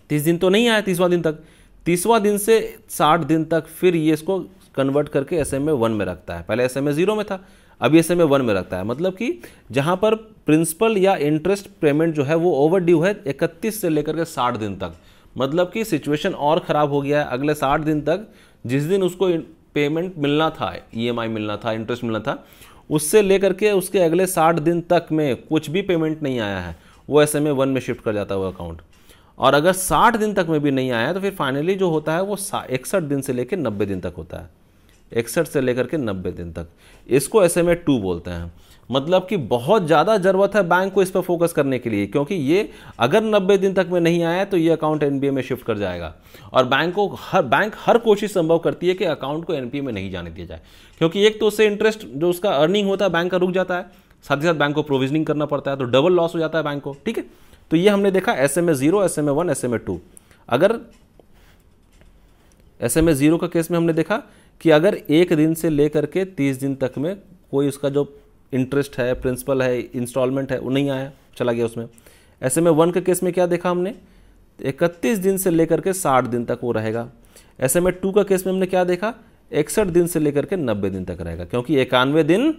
तीस दिन तो नहीं आया तीसवां दिन तक तीसवां दिन से साठ दिन तक फिर ये इसको कन्वर्ट करके एस एम ए वन में रखता है पहले एस एम ए जीरो में था अभी एस एम ए वन में रखता है मतलब कि जहाँ पर प्रिंसिपल या इंटरेस्ट पेमेंट जो है वो ओवर ड्यू है इकतीस से लेकर के साठ दिन तक मतलब कि सिचुएशन और ख़राब हो गया है अगले साठ दिन तक जिस दिन उसको पेमेंट मिलना था ई e मिलना था इंटरेस्ट मिलना था उससे लेकर के उसके अगले साठ दिन तक में कुछ भी पेमेंट नहीं आया है वो एस एम ए वन में शिफ्ट कर जाता है वो अकाउंट और अगर 60 दिन तक में भी नहीं आया तो फिर फाइनली जो होता है वो इकसठ दिन से लेकर नब्बे दिन तक होता है इकसठ से लेकर के नब्बे दिन तक इसको एस एम ए टू बोलते हैं मतलब कि बहुत ज़्यादा ज़रूरत है बैंक को इस पर फोकस करने के लिए क्योंकि ये अगर 90 दिन तक में नहीं आया तो ये अकाउंट एन में शिफ्ट कर जाएगा और बैंक को हर बैंक हर कोशिश संभव करती है कि अकाउंट को एन में नहीं जाने दिया जाए क्योंकि एक तो उससे इंटरेस्ट जो उसका अर्निंग होता है बैंक का रुक जाता है साथ ही साथ बैंक को प्रोविजनिंग करना पड़ता है तो डबल लॉस हो जाता है बैंक को ठीक है तो ये हमने देखा S M A zero S M A one S M A two अगर एस एम ए जीरो का केस में हमने देखा कि अगर एक दिन से लेकर के तीस दिन तक में कोई उसका जो इंटरेस्ट है प्रिंसिपल है इंस्टॉलमेंट है वो नहीं आया चला गया उसमें एस एम ए वन के केस में क्या देखा हमने इकतीस दिन से लेकर के साठ दिन तक वो रहेगा एस एम ए टू का केस में हमने क्या देखा इकसठ दिन से लेकर के नब्बे दिन तक रहेगा क्योंकि इक्यानवे दिन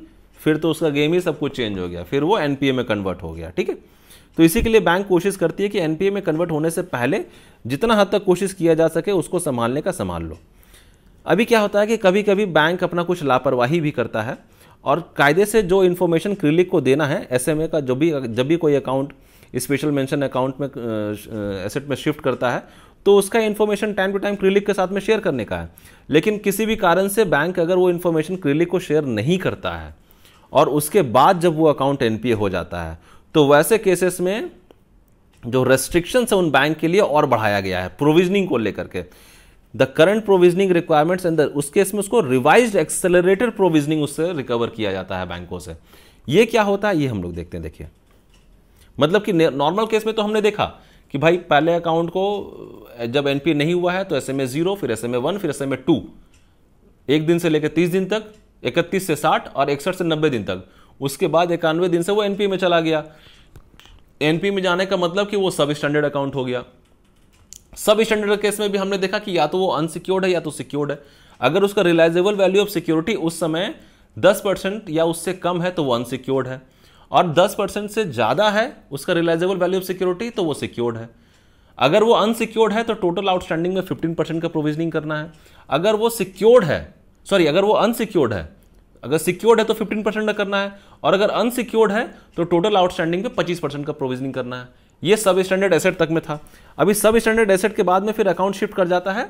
फिर तो उसका गेम ही सब कुछ चेंज हो गया फिर वो एनपीए में कन्वर्ट हो गया ठीक है तो इसी के लिए बैंक कोशिश करती है कि एनपीए में कन्वर्ट होने से पहले जितना हद तक कोशिश किया जा सके उसको संभालने का संभाल लो अभी क्या होता है कि कभी कभी बैंक अपना कुछ लापरवाही भी करता है और कायदे से जो इन्फॉर्मेशन क्रिलिक को देना है एस का जो भी जब भी कोई अकाउंट स्पेशल मेंशन अकाउंट में एसेट में शिफ्ट करता है तो उसका इन्फॉर्मेशन टाइम टू टाइम क्रिलिक के साथ में शेयर करने का है लेकिन किसी भी कारण से बैंक अगर वो इन्फॉर्मेशन क्रिलिक को शेयर नहीं करता है और उसके बाद जब वो अकाउंट एन हो जाता है तो वैसे केसेस में जो रेस्ट्रिक्शंस है उन बैंक के लिए और बढ़ाया गया है प्रोविजनिंग को लेकर के द करंट प्रोविजनिंग रिक्वायरमेंट्स अंदर उस केस में उसको रिवाइज एक्सेलरेटेड प्रोविजनिंग उससे रिकवर किया जाता है बैंकों से ये क्या होता है ये हम लोग देखते हैं देखिए मतलब कि नॉर्मल केस में तो हमने देखा कि भाई पहले अकाउंट को जब एनपी नहीं हुआ है तो एस एम ए जीरो फिर एस एम ए वन फिर एस एम ए टू एक दिन से लेकर तीस दिन तक इकतीस से साठ और इकसठ से नब्बे दिन तक उसके बाद इक्यानवे दिन से वो एनपी में चला गया एनपी में जाने का मतलब कि वो सब स्टैंडर्ड अकाउंट हो गया सब स्टैंडर्ड केस में भी हमने देखा कि या तो वो अनसिक्योर्ड है या तो सिक्योर्ड है अगर उसका रिलाइजेबल वैल्यू ऑफ सिक्योरिटी उस समय दस परसेंट या उससे कम है तो वो अनसिक्योर्ड है और दस परसेंट से ज़्यादा है उसका रिलाइजेबल वैल्यू ऑफ सिक्योरिटी तो वो सिक्योर्ड है अगर वो अनसिक्योर्ड है तो टोटल आउटस्टैंडिंग में 15 परसेंट का प्रोविजनिंग करना है अगर वो सिक्योर्ड है सॉरी अगर वो अनसिक्योर्ड है अगर सिक्योर्ड है तो 15 परसेंट का करना है और अगर अनसिक्योर्ड है तो टोटल आउटस्टैंडिंग पे 25 परसेंट का प्रोविजनिंग करना है ये सब स्टैंडर्ड एसेट तक में था अभी सब स्टैंडर्ड एसेट के बाद में फिर अकाउंट शिफ्ट कर जाता है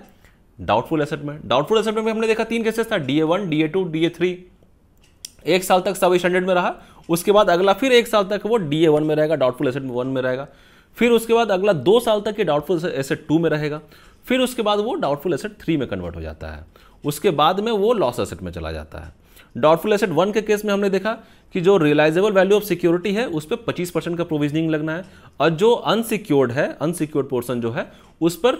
डाउटफुल एसेट में डाउटफुल एसेट में हमने देखा तीन केसेस था D A one D A two D A three एक साल तक सब स्टैंडर्ड में रहा उसके बाद अगला फिर एक साल तक वो डी ए वन में रहेगा डाउटफुल एसेट वन में रहेगा फिर उसके बाद अगला दो साल तक ये डाउटफुल एसेट टू में रहेगा फिर उसके बाद वो डाउटफुल एसेट थ्री में कन्वर्ट हो जाता है उसके बाद में वो लॉस एसेट में चला जाता है डाउटफुल एसेट वन के केस में हमने देखा कि जो रियलाइजेबल वैल्यू ऑफ सिक्योरिटी है उस पर पच्चीस परसेंट का प्रोविजनिंग लगना है और जो अनसिक्योर्ड है अनसिक्योर्ड पोर्सन जो है उस पर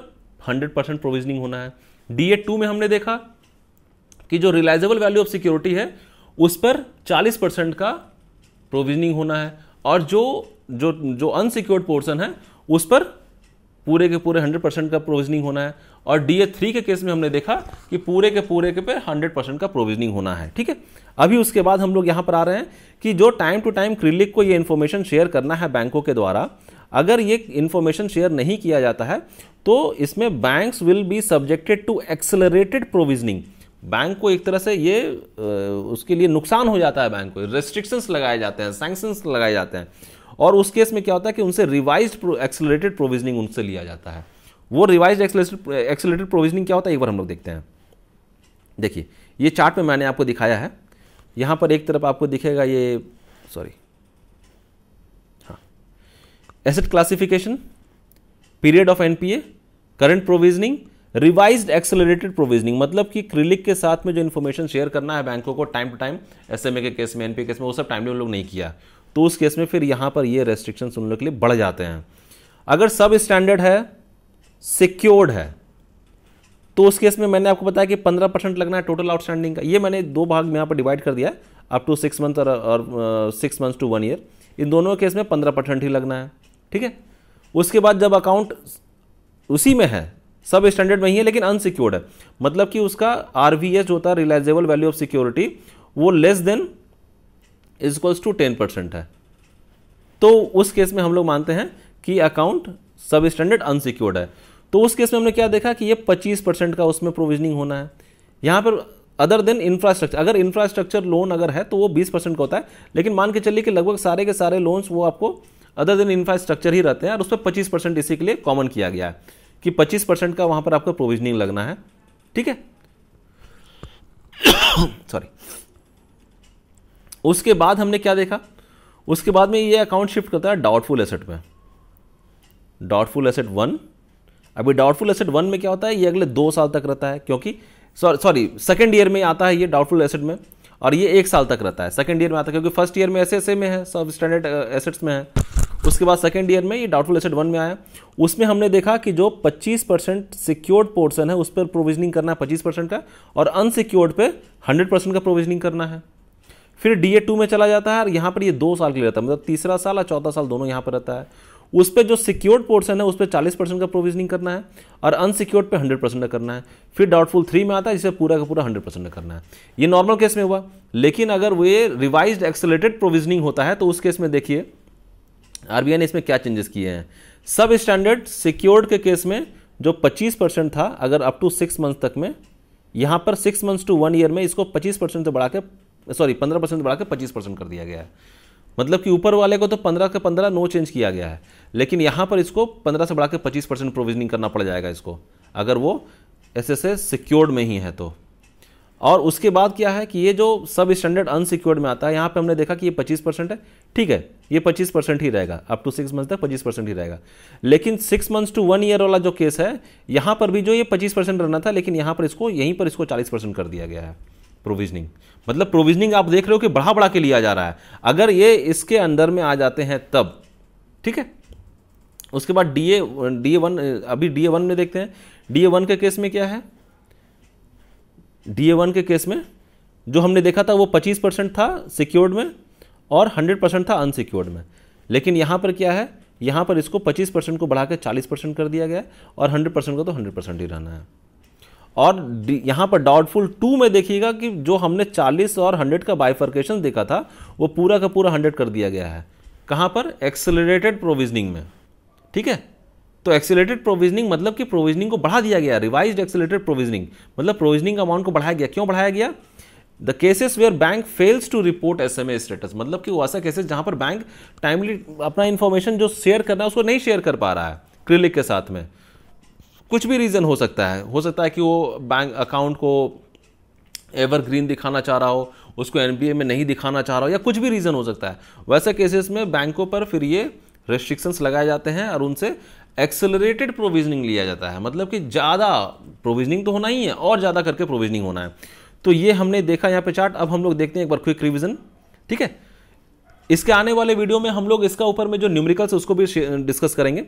हंड्रेड परसेंट प्रोविजनिंग होना है डी ए टू में हमने देखा कि जो रियलाइजेबल वैल्यू ऑफ सिक्योरिटी है उस पर चालीस परसेंट का प्रोविजनिंग होना है और जो जो जो अनसिक्योर्ड पोर्सन है उस पर पूरे के पूरे हंड्रेड परसेंट का प्रोविजनिंग होना है और डी ए थ्री के केस में हमने देखा कि पूरे के पूरे के पे हंड्रेड परसेंट का प्रोविजनिंग होना है ठीक है अभी उसके बाद हम लोग यहाँ पर आ रहे हैं कि जो टाइम टू टाइम क्रिलिक को ये इन्फॉर्मेशन शेयर करना है बैंकों के द्वारा अगर ये इन्फॉर्मेशन शेयर नहीं किया जाता है तो इसमें banks will be subjected to accelerated provisioning bank को एक तरह से ये उसके लिए नुकसान हो जाता है बैंक को रेस्ट्रिक्शंस लगाए जाते हैं सैंक्शंस लगाए जाते हैं और उस केस में क्या होता है कि उनसे रिवाइज एक्सेलरेटेड प्रोविजनिंग उनसे लिया जाता है वो रिवाइज एक्सेलेटेड प्रोविजनिंग क्या होता है एक बार हम लोग देखते हैं देखिए ये चार्ट में मैंने आपको दिखाया है यहाँ पर एक तरफ आपको दिखेगा ये सॉरी हाँ asset classification period of NPA current provisioning revise accelerated provisioning मतलब कि क्रिलिक के साथ में जो इन्फॉर्मेशन शेयर करना है बैंकों को time to time S M के केस में एनपीए केस में वो सब टाइमली उन लोग नहीं किया तो उस केस में फिर यहाँ पर ये रेस्ट्रिक्शन उन लोग के लिए बढ़ जाते हैं अगर सब स्टैंडर्ड है सिक्योर्ड है तो उस केस में मैंने आपको बताया कि 15 परसेंट लगना है टोटल आउटस्टैंडिंग का ये मैंने दो भाग में यहाँ पर डिवाइड कर दिया है अप टू सिक्स मंथ और six month to one year इन दोनों केस में पंद्रह परसेंट ही लगना है ठीक है उसके बाद जब अकाउंट उसी में है सब स्टैंडर्ड में ही है लेकिन अनसिक्योर्ड है मतलब कि उसका आर जो होता है रिलाइजेबल वैल्यू ऑफ सिक्योरिटी वो less than is equals to ten percent है तो उस केस में हम लोग मानते हैं कि अकाउंट सब स्टैंडर्ड अनसिक्योर्ड है तो उस केस में हमने क्या देखा कि ये पच्चीस परसेंट का उसमें प्रोविजनिंग होना है यहाँ पर अदर देन इंफ्रास्ट्रक्चर अगर इंफ्रास्ट्रक्चर लोन अगर है तो वो बीस परसेंट का होता है लेकिन मान के चलिए कि लगभग सारे के सारे लोन्स वो आपको अदर देन इंफ्रास्ट्रक्चर ही रहते हैं और उस पर पच्चीस परसेंट इसी के लिए कॉमन किया गया है कि पच्चीस परसेंट का वहाँ पर आपको प्रोविजनिंग लगना है ठीक है सॉरी उसके बाद हमने क्या देखा उसके बाद में ये अकाउंट शिफ्ट करता है डाउटफुल एसेट में डाउटफुल एसेट वन अभी डाउटफुल एसेट वन में क्या होता है ये अगले दो साल तक रहता है क्योंकि सॉरी सेकेंड ईयर में आता है ये डाउटफुल एसेट में और ये एक साल तक रहता है सेकेंड ईयर में आता है क्योंकि फर्स्ट ईयर में एस एस ए में है सब स्टैंडर्ड एसेट्स में है उसके बाद सेकेंड ईयर में ये डाउटफुल एसेट वन में आया उसमें हमने देखा कि जो 25 परसेंट सिक्योर्ड पोर्सन है उस पर प्रोविजनिंग करना है 25 परसेंट का और अनसिक्योर्ड पे 100 परसेंट का प्रोविजनिंग करना है फिर डी ए टू में चला जाता है और यहाँ पर ये दो साल के लिए रहता है मतलब तीसरा साल और चौथा साल दोनों यहाँ पर रहता है उस पर जो सिक्योर्ड पोर्सन है उस पर चालीस परसेंट का प्रोविजनिंग करना है और अनसिक्योर्ड पे हंड्रेड परसेंट का करना है फिर डाउटफुल थ्री में आता है जिसे पूरा का पूरा हंड्रेड परसेंट का करना है ये नॉर्मल केस में हुआ लेकिन अगर वे रिवाइज एक्सेलेटेड प्रोविजनिंग होता है तो उस केस में देखिए आरबीआई ने इसमें क्या चेंजेस किए हैं सब स्टैंडर्ड सिक्योर्ड के केस में जो पच्चीस परसेंट था अगर अप टू सिक्स मंथ तक में यहाँ पर six months to one year में इसको पच्चीस परसेंट से बढ़ा के सॉरी पंद्रह परसेंट बढ़ा के पच्चीस परसेंट कर दिया गया है मतलब कि ऊपर वाले को तो पंद्रह के पंद्रह नो चेंज किया गया है लेकिन यहाँ पर इसको पंद्रह से बढ़ा के पच्चीस परसेंट प्रोविजनिंग करना पड़ जाएगा इसको अगर वो एस एस एस सिक्योर्ड में ही है तो और उसके बाद क्या है कि ये जो सब स्टैंडर्ड अनसिक्योर्ड में आता है यहाँ पे हमने देखा कि ये पच्चीस परसेंट है ठीक है ये पच्चीस परसेंट ही रहेगा अप टू सिक्स मंथ तक पच्चीस परसेंट ही रहेगा लेकिन six months to one year वाला जो केस है यहाँ पर भी जो ये पच्चीस परसेंट रहना था लेकिन यहाँ पर इसको यहीं पर इसको चालीस परसेंट कर दिया गया है प्रोविजनिंग मतलब प्रोविजनिंग आप देख रहे हो कि बढ़ा बढ़ा के लिया जा रहा है अगर ये इसके अंदर में आ जाते हैं तब ठीक है उसके बाद डी ए डी वन अभी डी ए वन में देखते हैं डी ए वन के केस में क्या है डी ए वन के केस में जो हमने देखा था वो पच्चीस परसेंट था सिक्योर्ड में और हंड्रेड परसेंट था अनसिक्योर्ड में लेकिन यहाँ पर क्या है यहाँ पर इसको पच्चीस परसेंट को बढ़ाकर चालीस परसेंट कर दिया गया और हंड्रेड परसेंट का तो हंड्रेड परसेंट ही रहना है और यहाँ पर डाउटफुल टू में देखिएगा कि जो हमने 40 और 100 का बाइफर्केशन देखा था वो पूरा का पूरा 100 कर दिया गया है कहाँ पर एक्सेलरेटेड प्रोविजनिंग में ठीक है तो एक्सेलरेटेड प्रोविजनिंग मतलब कि प्रोविजनिंग को बढ़ा दिया गया रिवाइज एक्सेलरेटेड प्रोविजनिंग मतलब प्रोविजनिंग अमाउंट को बढ़ाया गया क्यों बढ़ाया गया the cases where bank fails to report S M A status मतलब कि वो ऐसा केसेस जहां पर बैंक टाइमली अपना इन्फॉर्मेशन जो शेयर करना है उसको नहीं शेयर कर पा रहा है क्रिलिक के साथ में कुछ भी रीज़न हो सकता है हो सकता है कि वो बैंक अकाउंट को एवरग्रीन दिखाना चाह रहा हो उसको एन में नहीं दिखाना चाह रहा हो या कुछ भी रीज़न हो सकता है वैसे केसेस में बैंकों पर फिर ये रेस्ट्रिक्शंस लगाए जाते हैं और उनसे एक्सेलरेटेड प्रोविजनिंग लिया जाता है मतलब कि ज़्यादा प्रोविजनिंग तो होना ही है और ज़्यादा करके प्रोविजनिंग होना है तो ये हमने देखा यहाँ पे चार्ट अब हम लोग देखते हैं एक बार क्विक रिविजन ठीक है इसके आने वाले वीडियो में हम लोग इसका ऊपर में जो न्यूमरिकल्स उसको भी डिस्कस करेंगे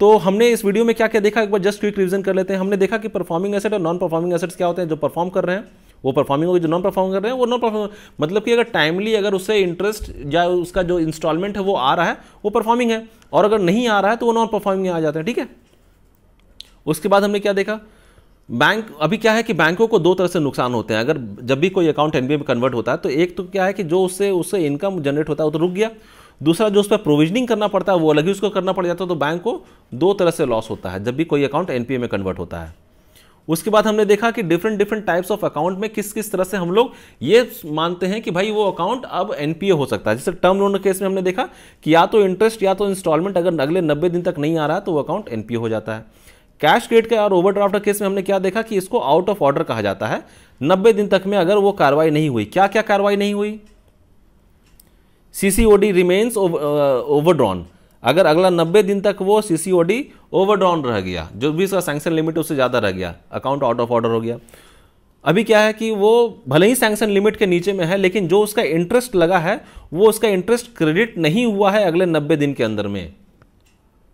तो हमने इस वीडियो में क्या क्या देखा एक बार जस्ट क्विक रिविजन कर लेते हैं हमने देखा कि परफॉर्मिंग एसेट और नॉन परफॉर्मिंग एसेट्स क्या होते हैं जो परफॉर्म कर रहे हैं वो परफॉर्मिंग होगी जो नॉन परफॉर्म कर रहे हैं वो नॉन परफॉर्म मतलब कि अगर टाइमली अगर उससे इंटरेस्ट या उसका जो इंस्टॉलमेंट है वो आ रहा है वो परफॉर्मिंग है और अगर नहीं आ रहा है तो वो नॉन परफॉर्मिंग आ जाते हैं ठीक है उसके बाद हमने क्या देखा बैंक अभी क्या है कि बैंकों को दो तरह से नुकसान होते हैं अगर जब भी कोई अकाउंट एनबीए में कन्वर्ट होता है तो एक तो क्या है कि जो उससे उससे इनकम जनरेट होता है वो तो रुक गया दूसरा जो उस पर प्रोविजनिंग करना पड़ता है वो अलग ही उसको करना पड़ जाता है तो बैंक को दो तरह से लॉस होता है जब भी कोई अकाउंट एनपीए में कन्वर्ट होता है उसके बाद हमने देखा कि different different types of account में किस किस तरह से हम लोग ये मानते हैं कि भाई वो अकाउंट अब एनपीए हो सकता है जैसे टर्म लोन केस में हमने देखा कि या तो इंटरेस्ट या तो इंस्टॉलमेंट अगर अगले नब्बे दिन तक नहीं आ रहा तो वो अकाउंट एनपीए हो जाता है कैश क्रेडिट और ओवरड्राफ्ट केस में हमने क्या देखा कि इसको आउट ऑफ ऑर्डर कहा जाता है नब्बे दिन तक में अगर वो कार्रवाई नहीं हुई क्या क्या कार्रवाई नहीं हुई सीसीओडी रिमेन्स ओवरड्रॉन अगर अगला नब्बे दिन तक वो सीसीओडी ओवरड्रॉन रह गया जो भी इसका सैंक्शन लिमिट उससे ज़्यादा रह गया अकाउंट आउट ऑफ ऑर्डर हो गया अभी क्या है कि वो भले ही सैंक्शन लिमिट के नीचे में है लेकिन जो उसका इंटरेस्ट लगा है वो उसका इंटरेस्ट क्रेडिट नहीं हुआ है अगले नब्बे दिन के अंदर में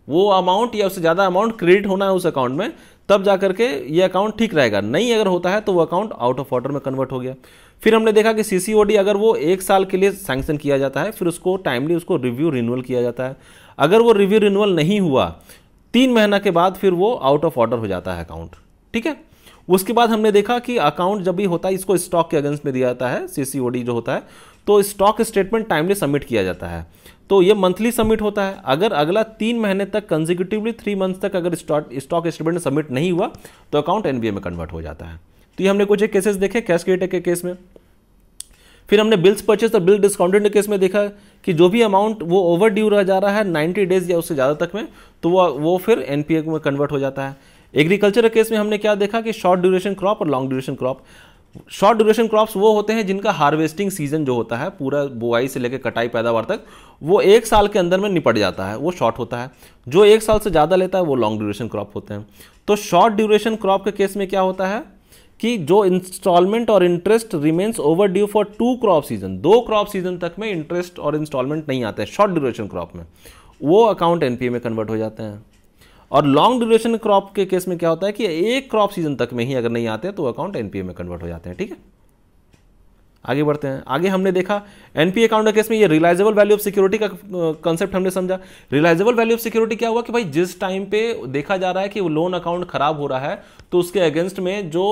वो अमाउंट या उससे ज़्यादा अमाउंट क्रेडिट होना है उस अकाउंट में तब जा करके ये अकाउंट ठीक रहेगा नहीं अगर होता है तो वो अकाउंट आउट ऑफ ऑर्डर में कन्वर्ट हो गया फिर हमने देखा कि सी अगर वो एक साल के लिए सैंक्शन किया जाता है फिर उसको टाइमली उसको रिव्यू रिन्यूअल किया जाता है अगर वो रिव्यू रिन्यूअल नहीं हुआ तीन महीना के बाद फिर वो आउट ऑफ ऑर्डर हो जाता है अकाउंट ठीक है उसके बाद हमने देखा कि अकाउंट जब भी होता है इसको स्टॉक के अगेंस्ट में दिया जाता है सी जो होता है तो स्टॉक स्टेटमेंट टाइमली सबमिट किया जाता है तो ये मंथली सबमिट होता है अगर अगला तीन महीने तक कंजिक्यूटिवली थ्री मंथ तक अगर स्टॉक स्टेटमेंट सबमिट नहीं हुआ तो अकाउंट एनबीए में कन्वर्ट हो जाता है तो ये हमने कुछ एक केसेस देखे कैश क्रिएटेड के केस में फिर हमने बिल्स परचेस और बिल डिस्काउंटेड केस में देखा कि जो भी अमाउंट वो ओवर ड्यू रह जा रहा है 90 डेज या उससे ज़्यादा तक में तो वो वो फिर एनपीए में कन्वर्ट हो जाता है एग्रीकल्चर केस में हमने क्या देखा कि शॉर्ट ड्यूरेशन क्रॉप और long duration crop short duration crops वो होते हैं जिनका हार्वेस्टिंग सीजन जो होता है पूरा बुआई से लेकर कटाई पैदावार तक वो एक साल के अंदर में निपट जाता है वो शॉर्ट होता है जो एक साल से ज़्यादा लेता है वो लॉन्ग ड्यूरेशन क्रॉप होते हैं तो शॉर्ट ड्यूरेशन क्रॉप के केस में क्या होता है कि जो इंस्टॉलमेंट और interest remains overdue for two crop season दो क्रॉप सीजन तक में इंटरेस्ट और इंस्टॉलमेंट नहीं आते हैं शॉर्ट ड्यूरेशन क्रॉप में वो अकाउंट एनपीए में कन्वर्ट हो जाते हैं और लॉन्ग ड्यूरेशन क्रॉप के केस में क्या होता है कि एक क्रॉप सीजन तक में ही अगर नहीं आते तो अकाउंट एनपीए में कन्वर्ट हो जाते हैं ठीक है आगे बढ़ते हैं आगे हमने देखा एनपीए अकाउंट केस में ये रिलाइजेबल वैल्यू ऑफ सिक्योरिटी का कंसेप्ट हमने समझा रिलाइजेबल वैल्यू ऑफ सिक्योरिटी क्या हुआ कि भाई जिस टाइम पे देखा जा रहा है कि वो लोन अकाउंट खराब हो रहा है तो उसके अगेंस्ट में जो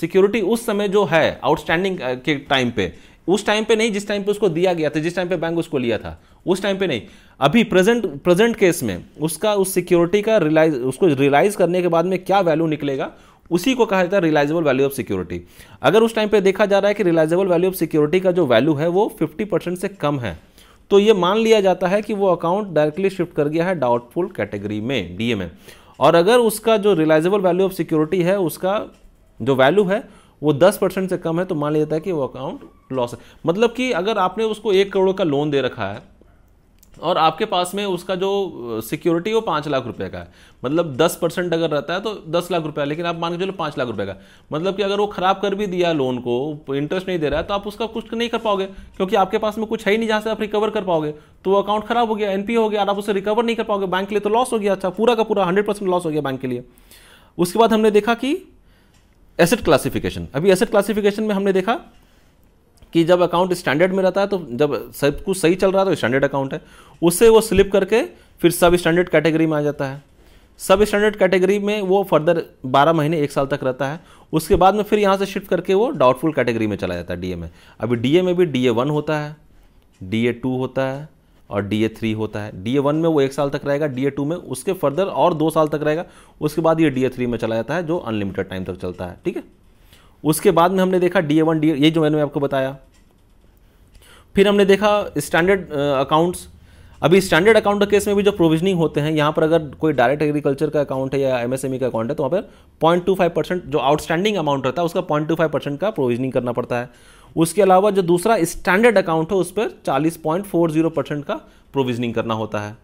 सिक्योरिटी उस समय जो है आउटस्टैंडिंग के टाइम पे उस टाइम पे नहीं जिस टाइम पे उसको दिया गया था जिस टाइम पे बैंक उसको लिया था उस टाइम पे नहीं अभी प्रेजेंट प्रेजेंट केस में उसका उस सिक्योरिटी का रिलाइज उसको रिलाइज करने के बाद में क्या वैल्यू निकलेगा उसी को कहा जाता है रिलाइजेबल वैल्यू ऑफ सिक्योरिटी अगर उस टाइम पे देखा जा रहा है कि रिलाइजेबल वैल्यू ऑफ सिक्योरिटी का जो वैल्यू है वो 50 परसेंट से कम है तो ये मान लिया जाता है कि वो अकाउंट डायरेक्टली शिफ्ट कर गया है डाउटफुल कैटेगरी में डीए में और अगर उसका जो रिलाइजेबल वैल्यू ऑफ सिक्योरिटी है उसका जो वैल्यू है वो दस परसेंट से कम है तो मान लिया जाता है कि वो अकाउंट लॉस है मतलब कि अगर आपने उसको एक करोड़ का लोन दे रखा है और आपके पास में उसका जो सिक्योरिटी वो पाँच लाख रुपए का है मतलब दस परसेंट अगर रहता है तो दस लाख रुपया लेकिन आप मान के चलो पाँच लाख रुपए का मतलब कि अगर वो ख़राब कर भी दिया लोन को इंटरेस्ट नहीं दे रहा है तो आप उसका कुछ नहीं कर पाओगे क्योंकि आपके पास में कुछ है ही नहीं जहाँ से आप रिकवर कर पाओगे तो वो अकाउंट खराब हो गया एनपी हो गया आप उसे रिकवर नहीं कर पाओगे बैंक के लिए तो लॉस हो गया अच्छा पूरा का पूरा हंड्रेड परसेंट लॉस हो गया बैंक के लिए उसके बाद हमने देखा कि एसेट क्लासिफिकेशन अभी एसेट क्लासिफिकेशन में हमने देखा कि जब अकाउंट स्टैंडर्ड में रहता है तो जब सब कुछ सही चल रहा है तो स्टैंडर्ड अकाउंट है उससे वो स्लिप करके फिर सब स्टैंडर्ड कैटेगरी में आ जाता है सब स्टैंडर्ड कैटेगरी में वो फर्दर बारह महीने एक साल तक रहता है उसके बाद में फिर यहाँ से शिफ्ट करके वो डाउटफुल कैटेगरी में चला जाता है डी में अभी डी में भी डी वन होता है डी टू होता है और डी ए थ्री होता है डी ए वन में वो एक साल तक रहेगा डी ए टू में उसके फर्दर और दो साल तक रहेगा उसके बाद ये डी ए थ्री में चला जाता है जो अनलिमिटेड टाइम तक चलता है ठीक है उसके बाद में हमने देखा डी ए वन डी ये जो मैंने आपको बताया फिर हमने देखा स्टैंडर्ड अकाउंट्स अभी स्टैंडर्ड अकाउंट केस में भी जो प्रोविजनिंग होते हैं यहाँ पर अगर कोई डायरेक्ट एग्रीकल्चर का अकाउंट है या एमएसएमई e का अकाउंट है तो वहाँ पर पॉइंट टू फाइव परसेंट जो आउटस्टैंडिंग अमाउंट रहता है उसका पॉइंट टू फाइव परसेंट का प्रोविजनिंग करना पड़ता है उसके अलावा जो दूसरा स्टैंडर्ड अकाउंट है उस पर चालीस पॉइंट फोर जीरो परसेंट का प्रोविजनिंग करना होता है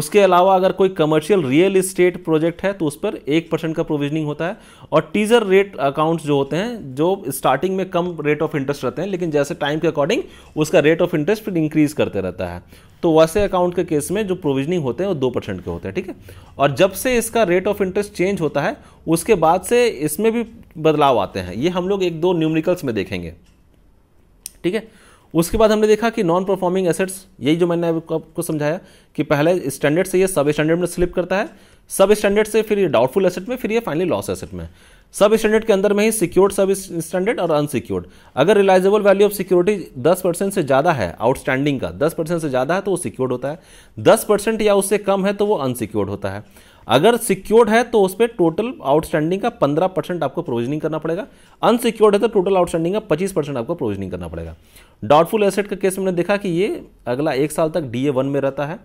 उसके अलावा अगर कोई कमर्शियल रियल इस्टेट प्रोजेक्ट है तो उस पर एक परसेंट का प्रोविजनिंग होता है और टीजर रेट अकाउंट्स जो होते हैं जो स्टार्टिंग में कम रेट ऑफ इंटरेस्ट रहते हैं लेकिन जैसे टाइम के अकॉर्डिंग उसका रेट ऑफ इंटरेस्ट फिर इंक्रीज करते रहता है तो वैसे अकाउंट के केस में जो प्रोविजनिंग होते हैं वो दो परसेंट के होते हैं ठीक है और जब से इसका रेट ऑफ इंटरेस्ट चेंज होता है उसके बाद से इसमें भी बदलाव आते हैं ये हम लोग एक दो न्यूमरिकल्स में देखेंगे ठीक है उसके बाद हमने देखा कि नॉन परफॉर्मिंग एसेट्स यही जो मैंने आपको समझाया कि पहले स्टैंडर्ड से ये सब स्टैंडर्ड में स्लिप करता है सब स्टैंडर्ड से फिर ये डाउटफुल एसेट में फिर ये फाइनली लॉस एसेट में सब स्टैंडर्ड के अंदर में ही सिक्योर्ड सब स्टैंडर्ड और अनसिक्योर्ड अगर रिलाइजेबल वैल्यू ऑफ सिक्योरिटी दस परसेंट से ज़्यादा है आउटस्टैंडिंग का दस परसेंट से ज़्यादा है तो वो सिक्योर्ड होता है दस परसेंट या उससे कम है तो वो अनसिक्योर्ड होता है अगर सिक्योर्ड है तो उस पर टोटल आउटस्टैंडिंग का पंद्रह परसेंट आपको प्रोविजनिंग करना पड़ेगा अनसिक्योर्ड है तो टोटल आउटस्टैंडिंग का पच्चीस परसेंट आपको प्रोविजनिंग करना पड़ेगा डाउटफुल एसेट का केस मैंने देखा कि ये अगला एक साल तक डी ए वन में रहता है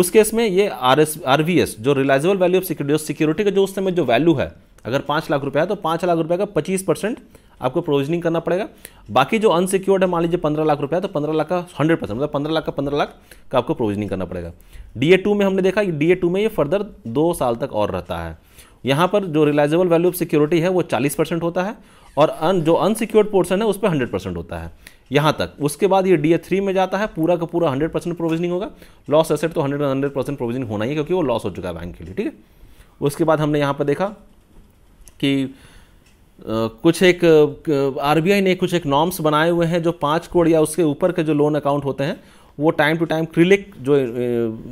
उस केस में ये R S R V S जो realisable value of security security का जो उस समय जो वैल्यू है अगर पाँच लाख रुपया है तो पाँच लाख रुपये का पच्चीस परसेंट आपको प्रोविजनिंग करना पड़ेगा बाकी जो अनसिक्योर्ड है मान लीजिए पंद्रह लाख रुपया तो पंद्रह लाख का हंड्रेड परसेंट मतलब पंद्रह लाख का पंद्रह लाख का आपको प्रोविजनिंग करना पड़ेगा डी ए टू में हमने देखा डी ए टू में ये फर्दर दो साल तक और रहता है यहाँ पर जो रिलाइजेबल वैल्यू ऑफ सिक्योरिटी है वो चालीस परसेंट होता है और अन जो अनसिक्योर्ड पोर्सन है उस पर हंड्रेड परसेंट होता है यहाँ तक उसके बाद ये डी ए थ्री में जाता है पूरा का पूरा हंड्रेड परसेंट प्रोविजनिंग होगा लॉस एसेट तो हंड्रेड हंड्रेड परसेंट प्रोविजनिंग होना ही है क्योंकि वो लॉस हो चुका है बैंक के लिए ठीक है उसके बाद हमने यहाँ पर देखा कि कुछ एक आर ने कुछ एक नॉर्म्स बनाए हुए हैं जो पाँच करोड़ या उसके ऊपर के जो लोन अकाउंट होते हैं वो टाइम टू टाइम क्रिलिक जो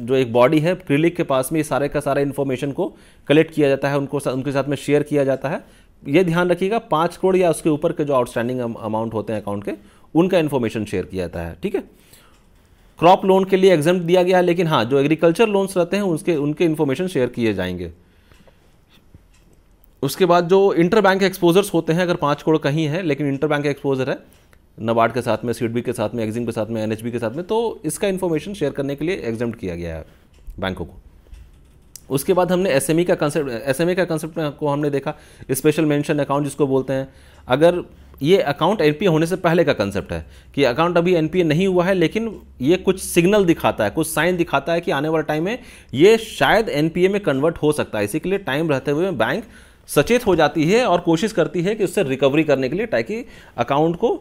जो एक बॉडी है क्रिलिक के पास में ये सारे का सारा इन्फॉर्मेशन को कलेक्ट किया जाता है उनको उनके साथ में शेयर किया जाता है ये ध्यान रखिएगा पाँच करोड़ या उसके ऊपर के जो आउटस्टैंडिंग अमाउंट होते हैं अकाउंट के उनका इन्फॉर्मेशन शेयर किया जाता है ठीक है क्रॉप लोन के लिए एग्जाम दिया गया है लेकिन हाँ जो एग्रीकल्चर लोन्स रहते हैं उसके उनके इन्फॉर्मेशन शेयर किए जाएंगे उसके बाद जो इंटर बैंक एक्सपोजर्स होते हैं अगर पाँच करोड़ कहीं है लेकिन इंटर बैंक एक्सपोजर है नबार्ड के साथ में सीडबी के साथ में एग्जिम के साथ में एन के साथ में तो इसका इन्फॉर्मेशन शेयर करने के लिए एग्जाम किया गया है बैंकों को उसके बाद हमने एस e का कंसेप्ट एस e का कंसेप्ट को हमने देखा स्पेशल मेंशन अकाउंट जिसको बोलते हैं अगर ये अकाउंट एन होने से पहले का कंसेप्ट है कि अकाउंट अभी एन नहीं हुआ है लेकिन ये कुछ सिग्नल दिखाता है कुछ साइन दिखाता है कि आने वाले टाइम में ये शायद एन में कन्वर्ट हो सकता है इसी के लिए टाइम रहते हुए बैंक सचेत हो जाती है और कोशिश करती है कि उससे रिकवरी करने के लिए ताकि अकाउंट को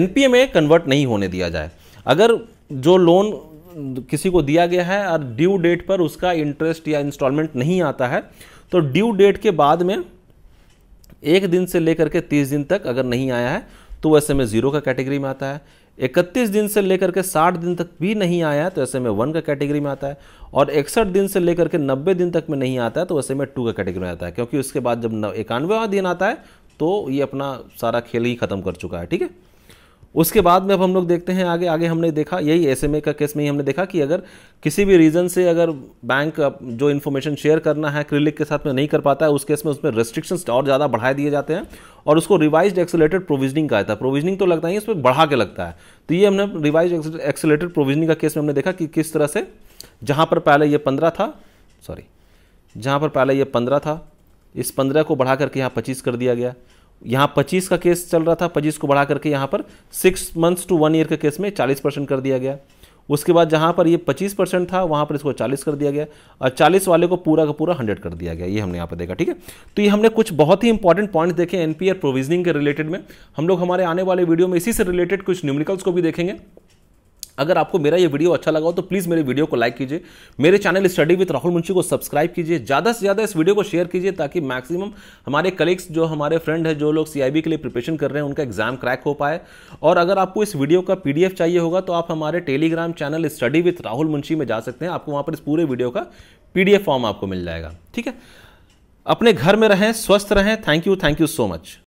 एन में कन्वर्ट नहीं होने दिया जाए अगर जो लोन किसी को दिया गया है और ड्यू डेट पर उसका इंटरेस्ट या इंस्टॉलमेंट नहीं आता है तो ड्यू डेट के बाद में एक दिन से लेकर के तीस दिन तक अगर नहीं आया है तो वैसे में ज़ीरो का कैटेगरी में आता है इकतीस दिन से लेकर के साठ दिन तक भी नहीं आया तो ऐसे में वन का कैटेगरी में आता है और इकसठ दिन से लेकर के नब्बे दिन तक में नहीं आता है तो ऐसे में टू का कैटेगरी में आता है क्योंकि उसके बाद जब इक्यानवेवा दिन आता है तो ये अपना सारा खेल ही खत्म कर चुका है ठीक है उसके बाद में अब हम लोग देखते हैं आगे आगे हमने देखा यही एस का केस में ही हमने देखा कि अगर किसी भी रीज़न से अगर बैंक जो इन्फॉर्मेशन शेयर करना है क्रिलिक के साथ में नहीं कर पाता है उस केस में उसमें रेस्ट्रिक्शंस और ज़्यादा बढ़ाए दिए जाते हैं और उसको रिवाइज एक्सेलेटेड प्रोविजनिंग का आता है प्रोविजनिंग तो लगता ही इसमें बढ़ा के लगता है तो ये हमने रिवाइज एक्सेलेटेड प्रोविजनिंग का केस में हमने देखा कि किस तरह से जहाँ पर पहले ये पंद्रह था सॉरी जहाँ पर पहले ये पंद्रह था इस पंद्रह को बढ़ा करके यहाँ पच्चीस कर दिया गया यहाँ पच्चीस का केस चल रहा था पच्चीस को बढ़ा करके यहाँ पर six months to one year के केस में चालीस परसेंट कर दिया गया उसके बाद जहाँ पर ये पच्चीस परसेंट था वहाँ पर इसको चालीस कर दिया गया और चालीस वाले को पूरा का पूरा हंड्रेड कर दिया गया ये हमने यहाँ पर देखा ठीक है तो ये हमने कुछ बहुत ही इंपॉर्टेंट पॉइंट्स देखे एनपीआर प्रोविजनिंग के रिलेटेड में हम लोग हमारे आने वाले वीडियो में इसी से रिलेटेड कुछ न्यूमिकल्स को भी देखेंगे अगर आपको मेरा ये वीडियो अच्छा लगा हो तो प्लीज़ मेरे वीडियो को लाइक कीजिए मेरे channel study with Rahul Munshi को सब्सक्राइब कीजिए ज़्यादा से ज़्यादा इस वीडियो को शेयर कीजिए ताकि मैक्सिमम हमारे कलीग्स जो हमारे फ्रेंड है जो लोग सी के लिए प्रिपरेशन कर रहे हैं उनका एग्जाम क्रैक हो पाए और अगर आपको इस वीडियो का पी चाहिए होगा तो आप हमारे Telegram channel study with Rahul Munshi में जा सकते हैं आपको वहाँ पर इस पूरे वीडियो का पी फॉर्म आपको मिल जाएगा ठीक है अपने घर में रहें स्वस्थ रहें thank you thank you so much